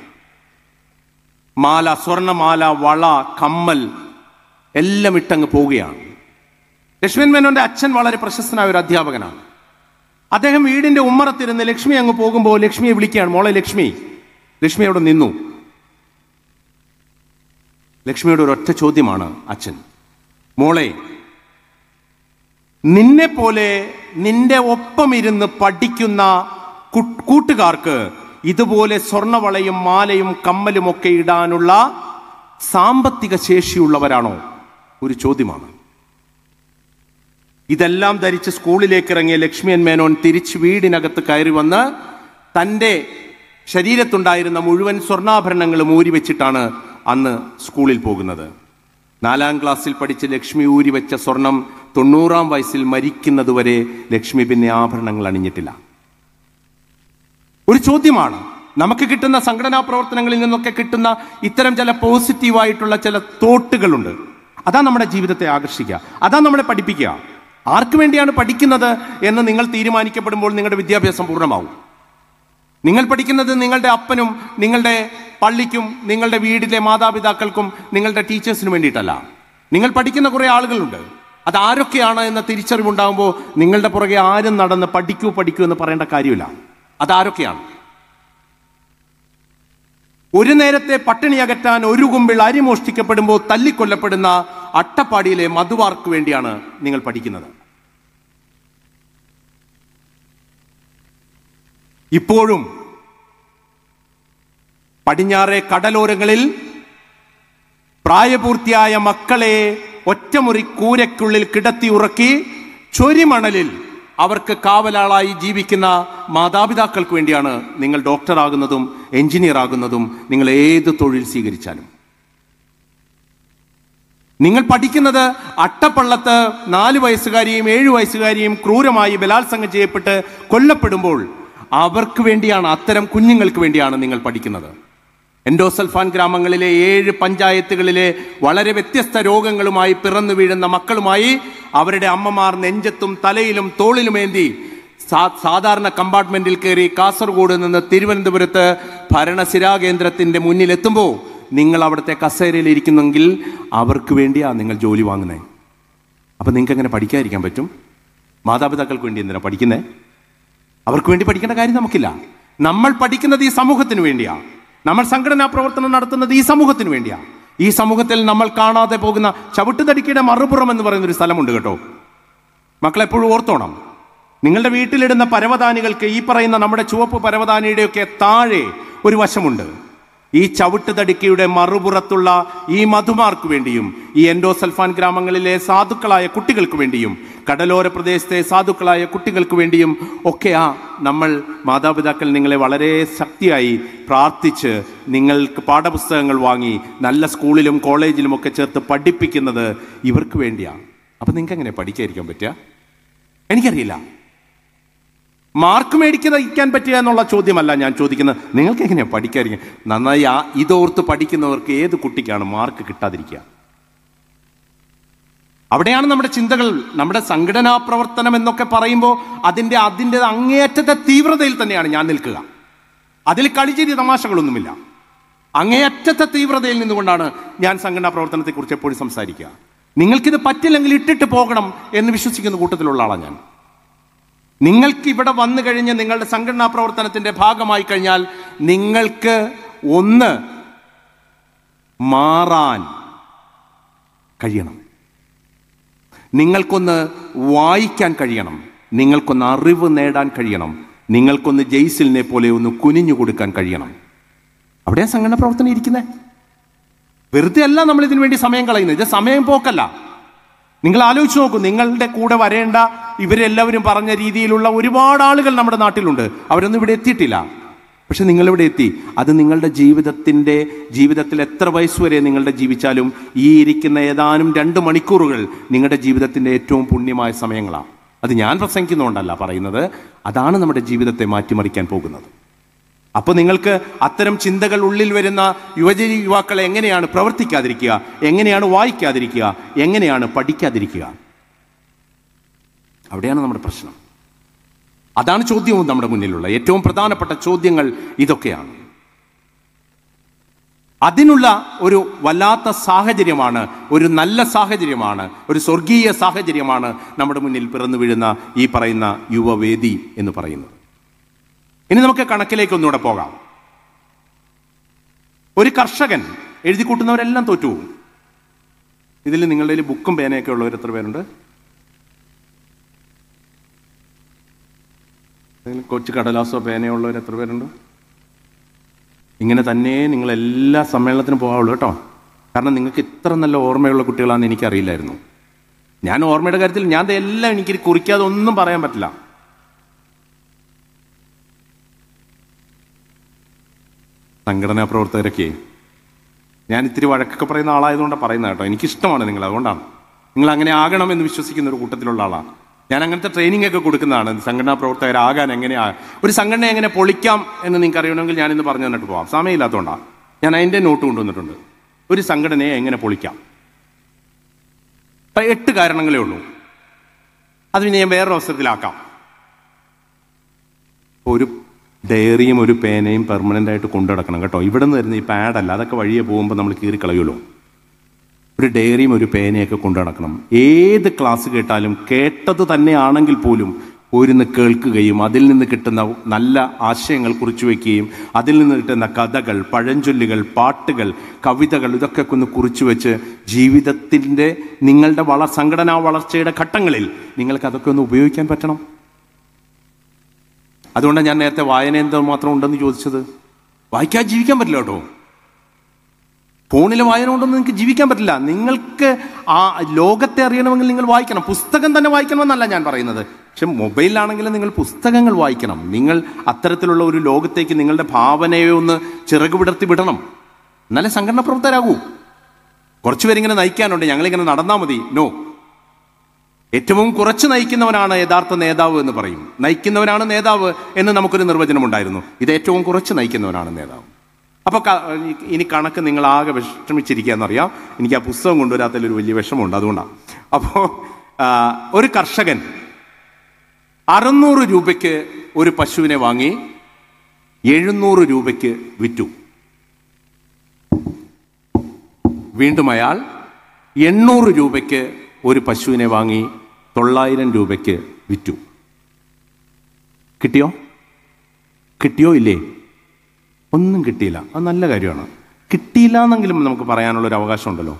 മാല സ്വർണമാല വള കമ്മൽ എല്ലാം ഇട്ടങ്ങ് പോവുകയാണ് ലക്ഷ്മി മേനോന്റെ അച്ഛൻ വളരെ പ്രശസ്തനായ ഒരു അധ്യാപകനാണ് അദ്ദേഹം വീടിന്റെ ഉമ്മറത്തിരുന്ന് ലക്ഷ്മി അങ്ങ് പോകുമ്പോൾ ലക്ഷ്മിയെ വിളിക്കുകയാണ് മോളെ ലക്ഷ്മി ലക്ഷ്മി അവിടെ നിന്നു ലക്ഷ്മിയുടെ ഒറ്റ ചോദ്യമാണ് അച്ഛൻ മോളെ നിന്നെ പോലെ നിന്റെ ഒപ്പം ഇരുന്ന് പഠിക്കുന്ന കൂട്ടുകാർക്ക് ഇതുപോലെ സ്വർണവളയും മാലയും ഒക്കെ ഇടാനുള്ള സാമ്പത്തിക ശേഷിയുള്ളവരാണോ ഒരു ചോദ്യമാണ് ഇതെല്ലാം ധരിച്ച് സ്കൂളിലേക്ക് ഇറങ്ങിയ ലക്ഷ്മിയൻ മേനോൻ തിരിച്ച് വീടിനകത്ത് കയറി വന്ന് തൻ്റെ ശരീരത്തുണ്ടായിരുന്ന മുഴുവൻ സ്വർണ്ണാഭരണങ്ങളും ഊരി വെച്ചിട്ടാണ് അന്ന് സ്കൂളിൽ പോകുന്നത് നാലാം ക്ലാസ്സിൽ പഠിച്ച് ലക്ഷ്മി ഊരി വെച്ച സ്വർണം തൊണ്ണൂറാം വയസ്സിൽ മരിക്കുന്നതുവരെ ലക്ഷ്മി പിന്നെ ആഭരണങ്ങൾ അണിഞ്ഞിട്ടില്ല ഒരു ചോദ്യമാണ് നമുക്ക് കിട്ടുന്ന സംഘടനാ പ്രവർത്തനങ്ങളിൽ നിന്നൊക്കെ കിട്ടുന്ന ഇത്തരം ചില പോസിറ്റീവായിട്ടുള്ള ചില തോട്ടുകളുണ്ട് അതാ നമ്മുടെ ജീവിതത്തെ ആകർഷിക്കുക അതാ നമ്മളെ പഠിപ്പിക്കുക ആർക്ക് വേണ്ടിയാണ് പഠിക്കുന്നത് എന്ന് നിങ്ങൾ തീരുമാനിക്കപ്പെടുമ്പോൾ നിങ്ങളുടെ വിദ്യാഭ്യാസം പൂർണ്ണമാവും നിങ്ങൾ പഠിക്കുന്നത് നിങ്ങളുടെ അപ്പനും നിങ്ങളുടെ പള്ളിക്കും നിങ്ങളുടെ വീടിലെ മാതാപിതാക്കൾക്കും നിങ്ങളുടെ ടീച്ചേഴ്സിനും വേണ്ടിയിട്ടല്ല നിങ്ങൾ പഠിക്കുന്ന കുറേ ആളുകളുണ്ട് അത് ആരൊക്കെയാണ് എന്ന തിരിച്ചറിവുണ്ടാകുമ്പോൾ നിങ്ങളുടെ പുറകെ ആരും നടന്ന് പഠിക്കൂ പഠിക്കൂ എന്ന് പറയേണ്ട കാര്യമില്ല അതാരൊക്കെയാണ് ഒരു നേരത്തെ പട്ടിണി അകറ്റാൻ ഒരു കുമ്പിൾ അരി മോഷ്ടിക്കപ്പെടുമ്പോൾ തല്ലിക്കൊല്ലപ്പെടുന്ന അട്ടപ്പാടിയിലെ മധുവാർക്ക് വേണ്ടിയാണ് നിങ്ങൾ പഠിക്കുന്നത് ഇപ്പോഴും പടിഞ്ഞാറെ കടലോരങ്ങളിൽ പ്രായപൂർത്തിയായ മക്കളെ ഒറ്റമുറി കൂരയ്ക്കുള്ളിൽ കിടത്തി ഉറക്കി ചൊരിമണലിൽ അവർക്ക് കാവലാളായി ജീവിക്കുന്ന മാതാപിതാക്കൾക്ക് വേണ്ടിയാണ് നിങ്ങൾ ഡോക്ടറാകുന്നതും എഞ്ചിനീയർ ആകുന്നതും നിങ്ങൾ ഏത് തൊഴിൽ സ്വീകരിച്ചാലും നിങ്ങൾ പഠിക്കുന്നത് അട്ടപ്പള്ളത്ത് നാല് വയസ്സുകാരിയും ഏഴു വയസ്സുകാരിയും ക്രൂരമായി ബലാത്സംഗം ചെയ്യപ്പെട്ട് കൊല്ലപ്പെടുമ്പോൾ അവർക്ക് വേണ്ടിയാണ് അത്തരം കുഞ്ഞുങ്ങൾക്ക് വേണ്ടിയാണ് നിങ്ങൾ പഠിക്കുന്നത് എൻഡോസൽഫാൻ ഗ്രാമങ്ങളിലെ ഏഴ് പഞ്ചായത്തുകളിലെ വളരെ വ്യത്യസ്ത രോഗങ്ങളുമായി പിറന്നു വീഴുന്ന മക്കളുമായി അവരുടെ അമ്മമാർ നെഞ്ചത്തും തലയിലും തോളിലുമേന്തി സാ സാധാരണ കമ്പാർട്ട്മെന്റിൽ കയറി കാസർഗോഡ് നിന്ന് തിരുവനന്തപുരത്ത് ഭരണശിരാ കേന്ദ്രത്തിന്റെ മുന്നിലെത്തുമ്പോൾ നിങ്ങൾ അവിടുത്തെ കസേരയിൽ ഇരിക്കുന്നെങ്കിൽ അവർക്ക് വേണ്ടിയാണ് നിങ്ങൾ ജോലി വാങ്ങുന്നത് അപ്പം നിങ്ങൾക്ക് എങ്ങനെ പഠിക്കാതിരിക്കാൻ പറ്റും മാതാപിതാക്കൾക്ക് വേണ്ടി എന്തിനാണ് പഠിക്കുന്നത് അവർക്ക് വേണ്ടി പഠിക്കേണ്ട കാര്യം നമുക്കില്ല നമ്മൾ പഠിക്കുന്നത് ഈ സമൂഹത്തിന് വേണ്ടിയാണ് നമ്മൾ സംഘടനാ പ്രവർത്തനം നടത്തുന്നത് ഈ സമൂഹത്തിന് വേണ്ടിയാണ് ഈ സമൂഹത്തിൽ നമ്മൾ കാണാതെ പോകുന്ന ചവിട്ടുതടിക്കയുടെ മറുപുറം എന്ന് പറയുന്ന ഒരു സ്ഥലമുണ്ട് കേട്ടോ മക്കളെപ്പോഴും ഓർത്തോണം നിങ്ങളുടെ വീട്ടിലിടുന്ന പരവതാനികൾക്ക് ഈ പറയുന്ന നമ്മുടെ ചുവപ്പ് പരവതാനിയുടെയൊക്കെ താഴെ ഒരു വശമുണ്ട് ഈ ചവിട്ടുതടിക്കയുടെ മറുപുറത്തുള്ള ഈ മധുമാർക്ക് വേണ്ടിയും ഈ എൻഡോസൽഫാൻ ഗ്രാമങ്ങളിലെ സാധുക്കളായ കുട്ടികൾക്ക് വേണ്ടിയും കടലോര പ്രദേശത്തെ സാധുക്കളായ കുട്ടികൾക്ക് വേണ്ടിയും ഒക്കെ ആ നമ്മൾ മാതാപിതാക്കൾ നിങ്ങളെ വളരെ ശക്തിയായി പ്രാർത്ഥിച്ച് നിങ്ങൾക്ക് പാഠപുസ്തകങ്ങൾ വാങ്ങി നല്ല സ്കൂളിലും കോളേജിലും ഒക്കെ ചേർത്ത് പഠിപ്പിക്കുന്നത് ഇവർക്ക് വേണ്ടിയാണ് അപ്പം നിങ്ങൾക്ക് എങ്ങനെ പഠിക്കാതിരിക്കാൻ പറ്റുക എനിക്കറിയില്ല മാർക്ക് മേടിക്കാതിരിക്കാൻ പറ്റുക എന്നുള്ള ചോദ്യമല്ല ഞാൻ ചോദിക്കുന്നത് നിങ്ങൾക്ക് എങ്ങനെയാണ് പഠിക്കാതിരിക്കുക നന്നായി ആ ഇതോർത്ത് പഠിക്കുന്നവർക്ക് ഏത് കുട്ടിക്കാണ് മാർക്ക് കിട്ടാതിരിക്കുക അവിടെയാണ് നമ്മുടെ ചിന്തകൾ നമ്മുടെ സംഘടനാ പ്രവർത്തനം എന്നൊക്കെ പറയുമ്പോൾ അതിൻ്റെ അതിൻ്റെ അങ്ങേയറ്റത്തെ തീവ്രതയിൽ തന്നെയാണ് ഞാൻ നിൽക്കുക അതിൽ കളിച്ചിരി തമാശകളൊന്നുമില്ല അങ്ങേയറ്റത്തെ തീവ്രതയിൽ നിന്നുകൊണ്ടാണ് ഞാൻ സംഘടനാ പ്രവർത്തനത്തെക്കുറിച്ച് എപ്പോഴും സംസാരിക്കുക നിങ്ങൾക്കിത് പറ്റില്ലെങ്കിൽ ഇട്ടിട്ട് പോകണം എന്ന് വിശ്വസിക്കുന്ന കൂട്ടത്തിലുള്ള ആളാണ് ഞാൻ നിങ്ങൾക്ക് ഇവിടെ വന്നു കഴിഞ്ഞ് നിങ്ങളുടെ സംഘടനാ പ്രവർത്തനത്തിൻ്റെ ഭാഗമായി കഴിഞ്ഞാൽ നിങ്ങൾക്ക് ഒന്ന് മാറാൻ കഴിയണം നിങ്ങൾക്കൊന്ന് വായിക്കാൻ കഴിയണം നിങ്ങൾക്കൊന്ന് അറിവ് നേടാൻ കഴിയണം നിങ്ങൾക്കൊന്ന് ജെയ്സിലിനെ പോലെ ഒന്ന് കുനിഞ്ഞു കൊടുക്കാൻ കഴിയണം അവിടെയാണ് സംഘടന പ്രവർത്തനം ഇരിക്കുന്നത് വെറുതെ അല്ല നമ്മൾ ഇതിനു വേണ്ടി സമയം കളയുന്നത് ഇത് സമയം പോക്കല്ല നിങ്ങൾ ആലോചിച്ച് നോക്കൂ നിങ്ങളുടെ കൂടെ വരേണ്ട ഇവരെല്ലാവരും പറഞ്ഞ രീതിയിലുള്ള ഒരുപാട് ആളുകൾ നമ്മുടെ നാട്ടിലുണ്ട് അവരൊന്നും ഇവിടെ എത്തിയിട്ടില്ല പക്ഷെ നിങ്ങളിവിടെ എത്തി അത് നിങ്ങളുടെ ജീവിതത്തിൻ്റെ ജീവിതത്തിൽ എത്ര വയസ്സ് വരെ നിങ്ങളുടെ ജീവിച്ചാലും ഈ ഇരിക്കുന്ന ഏതാനും രണ്ട് മണിക്കൂറുകൾ നിങ്ങളുടെ ജീവിതത്തിൻ്റെ ഏറ്റവും പുണ്യമായ സമയങ്ങളാണ് അത് ഞാൻ പ്രസംഗിക്കുന്നതുകൊണ്ടല്ല പറയുന്നത് അതാണ് നമ്മുടെ ജീവിതത്തെ മാറ്റിമറിക്കാൻ പോകുന്നത് അപ്പോൾ നിങ്ങൾക്ക് അത്തരം ചിന്തകൾ ഉള്ളിൽ വരുന്ന യുവജന യുവാക്കളെ എങ്ങനെയാണ് പ്രവർത്തിക്കാതിരിക്കുക എങ്ങനെയാണ് വായിക്കാതിരിക്കുക എങ്ങനെയാണ് പഠിക്കാതിരിക്കുക അവിടെയാണ് നമ്മുടെ പ്രശ്നം അതാണ് ചോദ്യവും നമ്മുടെ മുന്നിലുള്ള ഏറ്റവും പ്രധാനപ്പെട്ട ചോദ്യങ്ങൾ ഇതൊക്കെയാണ് അതിനുള്ള ഒരു വല്ലാത്ത സാഹചര്യമാണ് ഒരു നല്ല സാഹചര്യമാണ് ഒരു സ്വർഗീയ സാഹചര്യമാണ് നമ്മുടെ മുന്നിൽ പിറന്നു വീഴുന്ന ഈ പറയുന്ന യുവവേദി എന്ന് പറയുന്നത് ഇനി നമുക്ക് കണക്കിലേക്ക് ഒന്നുകൂടെ പോകാം ഒരു കർഷകൻ എഴുതി കൂട്ടുന്നവരെല്ലാം തോറ്റു പോകും ഇതിൽ നിങ്ങളുടെ ബുക്കും പേനയൊക്കെ ഉള്ളവർ എത്ര പേരുണ്ട് കൊച്ചു കടലാസോ പേനയുള്ളവർ എത്ര പേരുണ്ട് ഇങ്ങനെ തന്നെ നിങ്ങൾ എല്ലാ സമ്മേളനത്തിനും പോകാവുള്ളൂ കേട്ടോ കാരണം നിങ്ങൾക്ക് ഇത്ര നല്ല ഓർമ്മയുള്ള കുട്ടികളാണെന്ന് എനിക്കറിയില്ലായിരുന്നു ഞാൻ ഓർമ്മയുടെ കാര്യത്തിൽ ഞാൻ എല്ലാം എനിക്ക് കുറിക്കാതെ ഒന്നും പറയാൻ പറ്റില്ല സംഘടനാ പ്രവർത്തകരൊക്കെ ഞാൻ ഇത്തിരി വഴക്കൊക്കെ പറയുന്ന ആളായതുകൊണ്ടാണ് പറയുന്നത് കേട്ടോ എനിക്കിഷ്ടമാണ് നിങ്ങൾ അതുകൊണ്ടാണ് നിങ്ങൾ അങ്ങനെ ആകണം എന്ന് വിശ്വസിക്കുന്ന ഒരു കൂട്ടത്തിലുള്ള ആളാണ് ഞാൻ അങ്ങനത്തെ ട്രെയിനിങ് ഒക്കെ കൊടുക്കുന്നതാണ് സംഘടനാ പ്രവർത്തകരാകാൻ എങ്ങനെയാ ഒരു സംഘടന എങ്ങനെ പൊളിക്കാം എന്ന് നിങ്ങൾക്ക് അറിയണമെങ്കിൽ ഞാനിന്ന് പറഞ്ഞു തന്നിട്ട് പോവാം സമയമില്ലാത്തതുകൊണ്ടാണ് ഞാൻ അതിൻ്റെ നോട്ട് കൊണ്ടുവന്നിട്ടുണ്ട് ഒരു സംഘടനയെ എങ്ങനെ പൊളിക്കാം എട്ട് കാരണങ്ങളേ ഉള്ളൂ അത് പിന്നെ ഞാൻ വേറൊരു അവസരത്തിലാക്കാം ഒരു ഡയറിയും ഒരു പേനയും പെർമനൻ്റ് ആയിട്ട് കൊണ്ടുനടക്കണം കേട്ടോ ഇവിടെ നിന്ന് വരുന്ന ഈ പാഡല്ല അതൊക്കെ വഴിയെ പോകുമ്പോൾ നമ്മൾ കീറി കളയുമല്ലോ ഒരു ഡയറിയും ഒരു പേനയൊക്കെ കൊണ്ടുനടക്കണം ഏത് ക്ലാസ് കേട്ടാലും കേട്ടത് തന്നെയാണെങ്കിൽ പോലും പോയിരുന്ന് കേൾക്കുകയും അതിൽ നിന്ന് കിട്ടുന്ന നല്ല ആശയങ്ങൾ കുറിച്ചു വയ്ക്കുകയും അതിൽ നിന്ന് കിട്ടുന്ന കഥകൾ പഴഞ്ചൊല്ലുകൾ പാട്ടുകൾ കവിതകൾ ഇതൊക്കെ ഒന്ന് കുറിച്ചു വെച്ച് ജീവിതത്തിൻ്റെ നിങ്ങളുടെ വള സംഘടനാ വളർച്ചയുടെ ഘട്ടങ്ങളിൽ നിങ്ങൾക്ക് അതൊക്കെ ഒന്ന് ഉപയോഗിക്കാൻ പറ്റണം അതുകൊണ്ട് ഞാൻ നേരത്തെ വായന മാത്രം ഉണ്ടെന്ന് ചോദിച്ചത് വായിക്കാൻ ജീവിക്കാൻ പറ്റില്ല കേട്ടോ ഫോണിലെ വായന ഉണ്ടെന്ന് നിങ്ങൾക്ക് ജീവിക്കാൻ പറ്റില്ല നിങ്ങൾക്ക് ആ ലോകത്തെ അറിയണമെങ്കിൽ നിങ്ങൾ വായിക്കണം പുസ്തകം തന്നെ വായിക്കണമെന്നല്ല ഞാൻ പറയുന്നത് പക്ഷെ മൊബൈലിലാണെങ്കിലും നിങ്ങൾ പുസ്തകങ്ങൾ വായിക്കണം നിങ്ങൾ അത്തരത്തിലുള്ള ഒരു ലോകത്തേക്ക് നിങ്ങളുടെ ഭാവനയെ ഒന്ന് ചിറക് വിടർത്തി വിടണം എന്നാലേ സംഘടന പ്രവർത്തകരാകൂ കുറച്ചുപേരിങ്ങനെ നയിക്കാനുണ്ട് ഞങ്ങളിങ്ങനെ നടന്നാൽ മതി നോ ഏറ്റവും കുറച്ച് നയിക്കുന്നവനാണ് യഥാർത്ഥ നേതാവ് എന്ന് പറയും നയിക്കുന്നവനാണ് നേതാവ് എന്ന് നമുക്കൊരു നിർവചനം ഉണ്ടായിരുന്നു ഇത് ഏറ്റവും കുറച്ച് നയിക്കുന്നവനാണ് നേതാവ് അപ്പോൾ ഇനി കണക്ക് നിങ്ങൾ ആകെ വിഷമിച്ചിരിക്കുകയെന്നറിയാം എനിക്ക് ആ പുസ്തകം കൊണ്ടുവരാത്തതിൽ ഒരു വലിയ വിഷമമുണ്ട് അതുകൊണ്ടാണ് അപ്പോൾ ഒരു കർഷകൻ അറുന്നൂറ് രൂപയ്ക്ക് ഒരു പശുവിനെ വാങ്ങി എഴുന്നൂറ് രൂപയ്ക്ക് വിറ്റു വീണ്ടും അയാൾ എണ്ണൂറ് രൂപയ്ക്ക് ഒരു പശുവിനെ വാങ്ങി തൊള്ളായിരം രൂപയ്ക്ക് വിറ്റു കിട്ടിയോ കിട്ടിയോ ഇല്ലേ ഒന്നും കിട്ടിയില്ല അത് നല്ല കാര്യമാണ് കിട്ടിയില്ല എന്നെങ്കിലും നമുക്ക് പറയാനുള്ള പറയാനുള്ളൊരു അവകാശമുണ്ടല്ലോ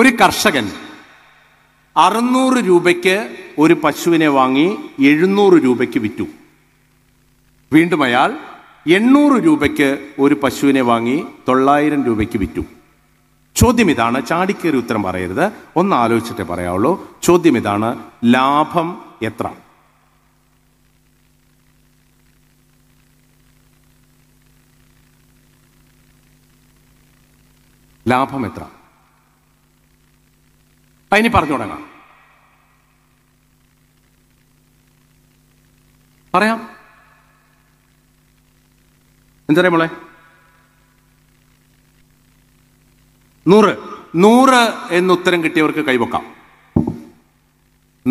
ഒരു കർഷകൻ അറുന്നൂറ് രൂപയ്ക്ക് ഒരു പശുവിനെ വാങ്ങി എഴുന്നൂറ് രൂപയ്ക്ക് വിറ്റു വീണ്ടും അയാൾ എണ്ണൂറ് രൂപയ്ക്ക് ഒരു പശുവിനെ വാങ്ങി തൊള്ളായിരം രൂപയ്ക്ക് വിറ്റു ചോദ്യം ഇതാണ് ചാടിക്കേറി ഉത്തരം പറയരുത് ഒന്ന് ആലോചിച്ചിട്ടേ പറയാവുള്ളൂ ചോദ്യം ഇതാണ് ലാഭം എത്ര ലാഭം എത്ര അതിനി പറഞ്ഞു തുടങ്ങാം പറയാം എന്തറിയാം മോളെ നൂറ് നൂറ് എന്നുത്തരം കിട്ടിയവർക്ക് കൈവക്കാം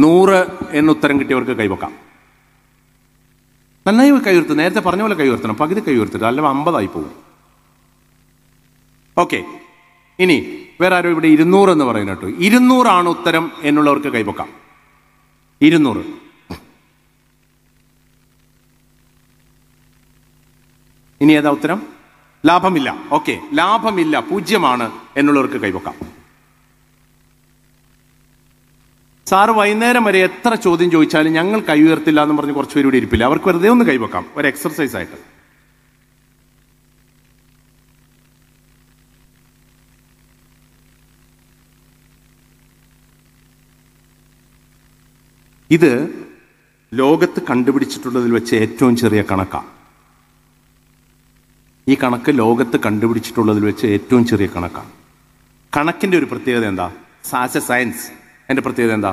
നൂറ് എന്നുത്തരം കിട്ടിയവർക്ക് കൈവക്കാം നന്നായി കൈവർത്തു നേരത്തെ പറഞ്ഞ പോലെ കൈവർത്തണം പകുതി കൈയുയർത്തിട്ട് അല്ലെങ്കിൽ അമ്പതായി പോകും ഓക്കെ ഇനി വേറെ ആരോ ഇവിടെ ഇരുന്നൂറ് എന്ന് പറയുന്ന കേട്ടോ ഇരുന്നൂറാണ് ഉത്തരം എന്നുള്ളവർക്ക് കൈവക്കാം ഇരുന്നൂറ് ഇനി ഏതാ ഉത്തരം ലാഭമില്ല ഓക്കെ ലാഭമില്ല പൂജ്യമാണ് എന്നുള്ളവർക്ക് കൈവക്കാം സാറ് വൈകുന്നേരം വരെ എത്ര ചോദ്യം ചോദിച്ചാലും ഞങ്ങൾ കൈ ഉയർത്തില്ല എന്ന് പറഞ്ഞ് കുറച്ച് പേര് ഇരിപ്പില്ല അവർക്ക് വെറുതെ ഒന്ന് കൈവക്കാം ഒരു എക്സർസൈസ് ആയിട്ട് ഇത് ലോകത്ത് കണ്ടുപിടിച്ചിട്ടുള്ളതിൽ വെച്ച് ഏറ്റവും ചെറിയ കണക്കാണ് ഈ കണക്ക് ലോകത്ത് കണ്ടുപിടിച്ചിട്ടുള്ളതിൽ വെച്ച് ഏറ്റവും ചെറിയ കണക്കാണ് കണക്കിൻ്റെ ഒരു പ്രത്യേകത എന്താ സാസ സയൻസ് എൻ്റെ പ്രത്യേകത എന്താ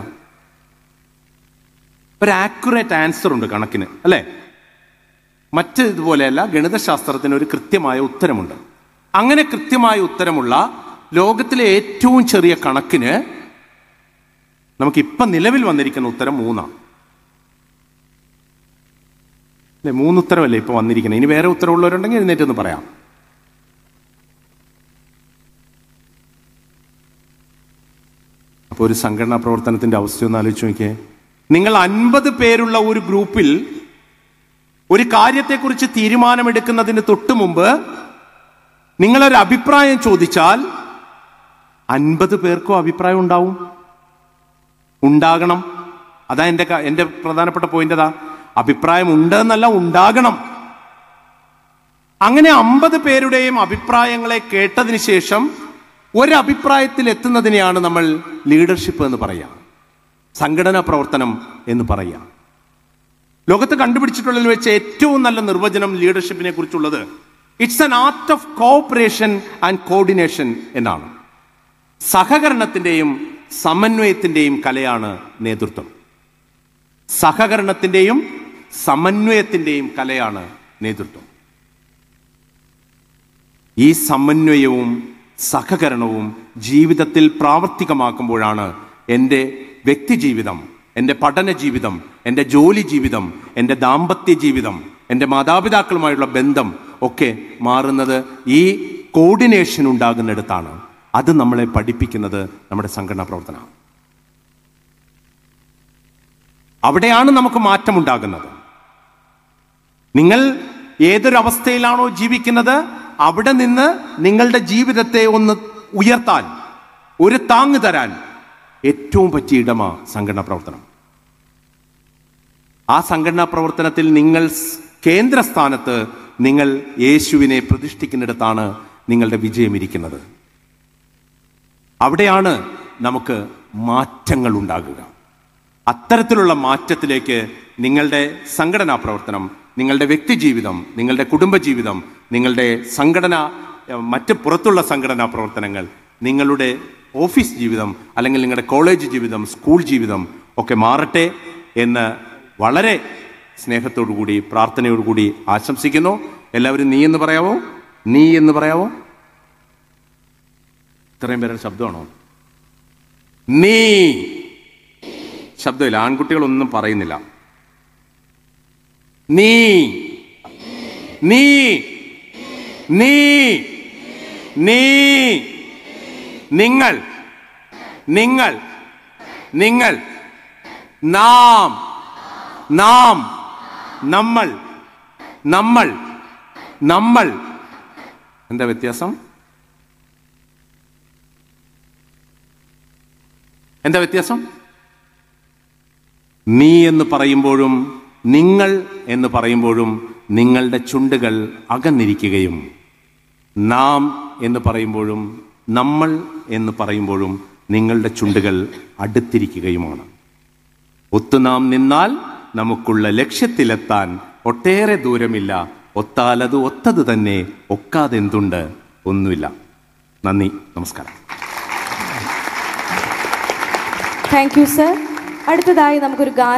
ഒരു ആക്യുറേറ്റ് ആൻസർ ഉണ്ട് കണക്കിന് അല്ലേ മറ്റ് ഇതുപോലെയല്ല ഗണിതശാസ്ത്രത്തിന് ഒരു കൃത്യമായ ഉത്തരമുണ്ട് അങ്ങനെ കൃത്യമായ ഉത്തരമുള്ള ലോകത്തിലെ ഏറ്റവും ചെറിയ കണക്കിന് നമുക്കിപ്പം നിലവിൽ വന്നിരിക്കുന്ന ഉത്തരം മൂന്നാണ് അല്ലെ മൂന്ന് ഉത്തരവല്ലേ ഇപ്പോൾ വന്നിരിക്കുന്നത് ഇനി വേറെ ഉത്തരവുള്ളവരുണ്ടെങ്കിൽ ഒന്ന് പറയാം അപ്പോൾ ഒരു സംഘടനാ പ്രവർത്തനത്തിൻ്റെ ഒന്ന് ആലോചിച്ച് നോക്കിയേ നിങ്ങൾ അൻപത് പേരുള്ള ഒരു ഗ്രൂപ്പിൽ ഒരു കാര്യത്തെക്കുറിച്ച് തീരുമാനമെടുക്കുന്നതിന് തൊട്ട് മുമ്പ് നിങ്ങളൊരു അഭിപ്രായം ചോദിച്ചാൽ അൻപത് പേർക്കോ അഭിപ്രായം ഉണ്ടാവും ഉണ്ടാകണം അതാ എൻ്റെ എൻ്റെ പ്രധാനപ്പെട്ട പോയിന്റ് അതാ ഉണ്ട് എന്നല്ല ഉണ്ടാകണം അങ്ങനെ അമ്പത് പേരുടെയും അഭിപ്രായങ്ങളെ കേട്ടതിന് ശേഷം ഒരഭിപ്രായത്തിൽ എത്തുന്നതിനെയാണ് നമ്മൾ ലീഡർഷിപ്പ് എന്ന് പറയാം സംഘടനാ പ്രവർത്തനം എന്ന് പറയാം ലോകത്ത് കണ്ടുപിടിച്ചിട്ടുള്ളതിൽ വെച്ച് ഏറ്റവും നല്ല നിർവചനം ലീഡർഷിപ്പിനെ കുറിച്ചുള്ളത് it's an art of cooperation and coordination എന്നാണ് സഹകരണത്തിൻ്റെയും സമന്വയത്തിൻ്റെയും കലയാണ് നേതൃത്വം സഹകരണത്തിൻ്റെയും സമന്വയത്തിൻ്റെയും കലയാണ് നേതൃത്വം ഈ സമന്വയവും സഹകരണവും ജീവിതത്തിൽ പ്രാവർത്തികമാക്കുമ്പോഴാണ് എൻ്റെ വ്യക്തിജീവിതം എൻ്റെ പഠന ജീവിതം എൻ്റെ ജോലി ജീവിതം എൻ്റെ ദാമ്പത്യ ജീവിതം എൻ്റെ മാതാപിതാക്കളുമായുള്ള ബന്ധം ഒക്കെ മാറുന്നത് ഈ കോർഡിനേഷൻ ഉണ്ടാകുന്നിടത്താണ് അത് നമ്മളെ പഠിപ്പിക്കുന്നത് നമ്മുടെ സംഘടനാ പ്രവർത്തനമാണ് അവിടെയാണ് നമുക്ക് മാറ്റമുണ്ടാകുന്നത് നിങ്ങൾ ഏതൊരവസ്ഥയിലാണോ ജീവിക്കുന്നത് അവിടെ നിന്ന് നിങ്ങളുടെ ജീവിതത്തെ ഒന്ന് ഉയർത്താൻ ഒരു താങ്ങ് തരാൻ ഏറ്റവും പറ്റിയ ഇടമാ സംഘടനാ പ്രവർത്തനം ആ സംഘടനാ പ്രവർത്തനത്തിൽ നിങ്ങൾ കേന്ദ്രസ്ഥാനത്ത് നിങ്ങൾ യേശുവിനെ പ്രതിഷ്ഠിക്കുന്നിടത്താണ് നിങ്ങളുടെ വിജയം ഇരിക്കുന്നത് അവിടെയാണ് നമുക്ക് മാറ്റങ്ങൾ ഉണ്ടാകുക അത്തരത്തിലുള്ള മാറ്റത്തിലേക്ക് നിങ്ങളുടെ സംഘടനാ പ്രവർത്തനം നിങ്ങളുടെ വ്യക്തിജീവിതം നിങ്ങളുടെ കുടുംബജീവിതം നിങ്ങളുടെ സംഘടന മറ്റ് പുറത്തുള്ള സംഘടനാ പ്രവർത്തനങ്ങൾ നിങ്ങളുടെ ഓഫീസ് ജീവിതം അല്ലെങ്കിൽ നിങ്ങളുടെ കോളേജ് ജീവിതം സ്കൂൾ ജീവിതം ഒക്കെ മാറട്ടെ എന്ന് വളരെ സ്നേഹത്തോടുകൂടി പ്രാർത്ഥനയോടുകൂടി ആശംസിക്കുന്നു എല്ലാവരും നീ എന്ന് പറയാവോ നീ എന്ന് പറയാവോ ഇത്രയും പേരുടെ ശബ്ദമാണോ നീ ശബ്ദമില്ല ആൺകുട്ടികളൊന്നും പറയുന്നില്ല നീ നീ നീ നീ നിങ്ങൾ നിങ്ങൾ നിങ്ങൾ നാം നാം നമ്മൾ നമ്മൾ നമ്മൾ എന്താ വ്യത്യാസം എന്താ വ്യത്യാസം നീ എന്ന് പറയുമ്പോഴും നിങ്ങൾ എന്ന് പറയുമ്പോഴും നിങ്ങളുടെ ചുണ്ടുകൾ അകന്നിരിക്കുകയും നാം എന്ന് പറയുമ്പോഴും നമ്മൾ എന്ന് പറയുമ്പോഴും നിങ്ങളുടെ ചുണ്ടുകൾ അടുത്തിരിക്കുകയുമാണ് നാം നിന്നാൽ നമുക്കുള്ള ലക്ഷ്യത്തിലെത്താൻ ഒട്ടേറെ ദൂരമില്ല ഒത്താലത് ഒത്തത് തന്നെ ഒക്കാതെന്തുണ്ട് ഒന്നുമില്ല നന്ദി നമസ്കാരം താങ്ക് യു സർ അടുത്തതായി നമുക്കൊരു ഗാന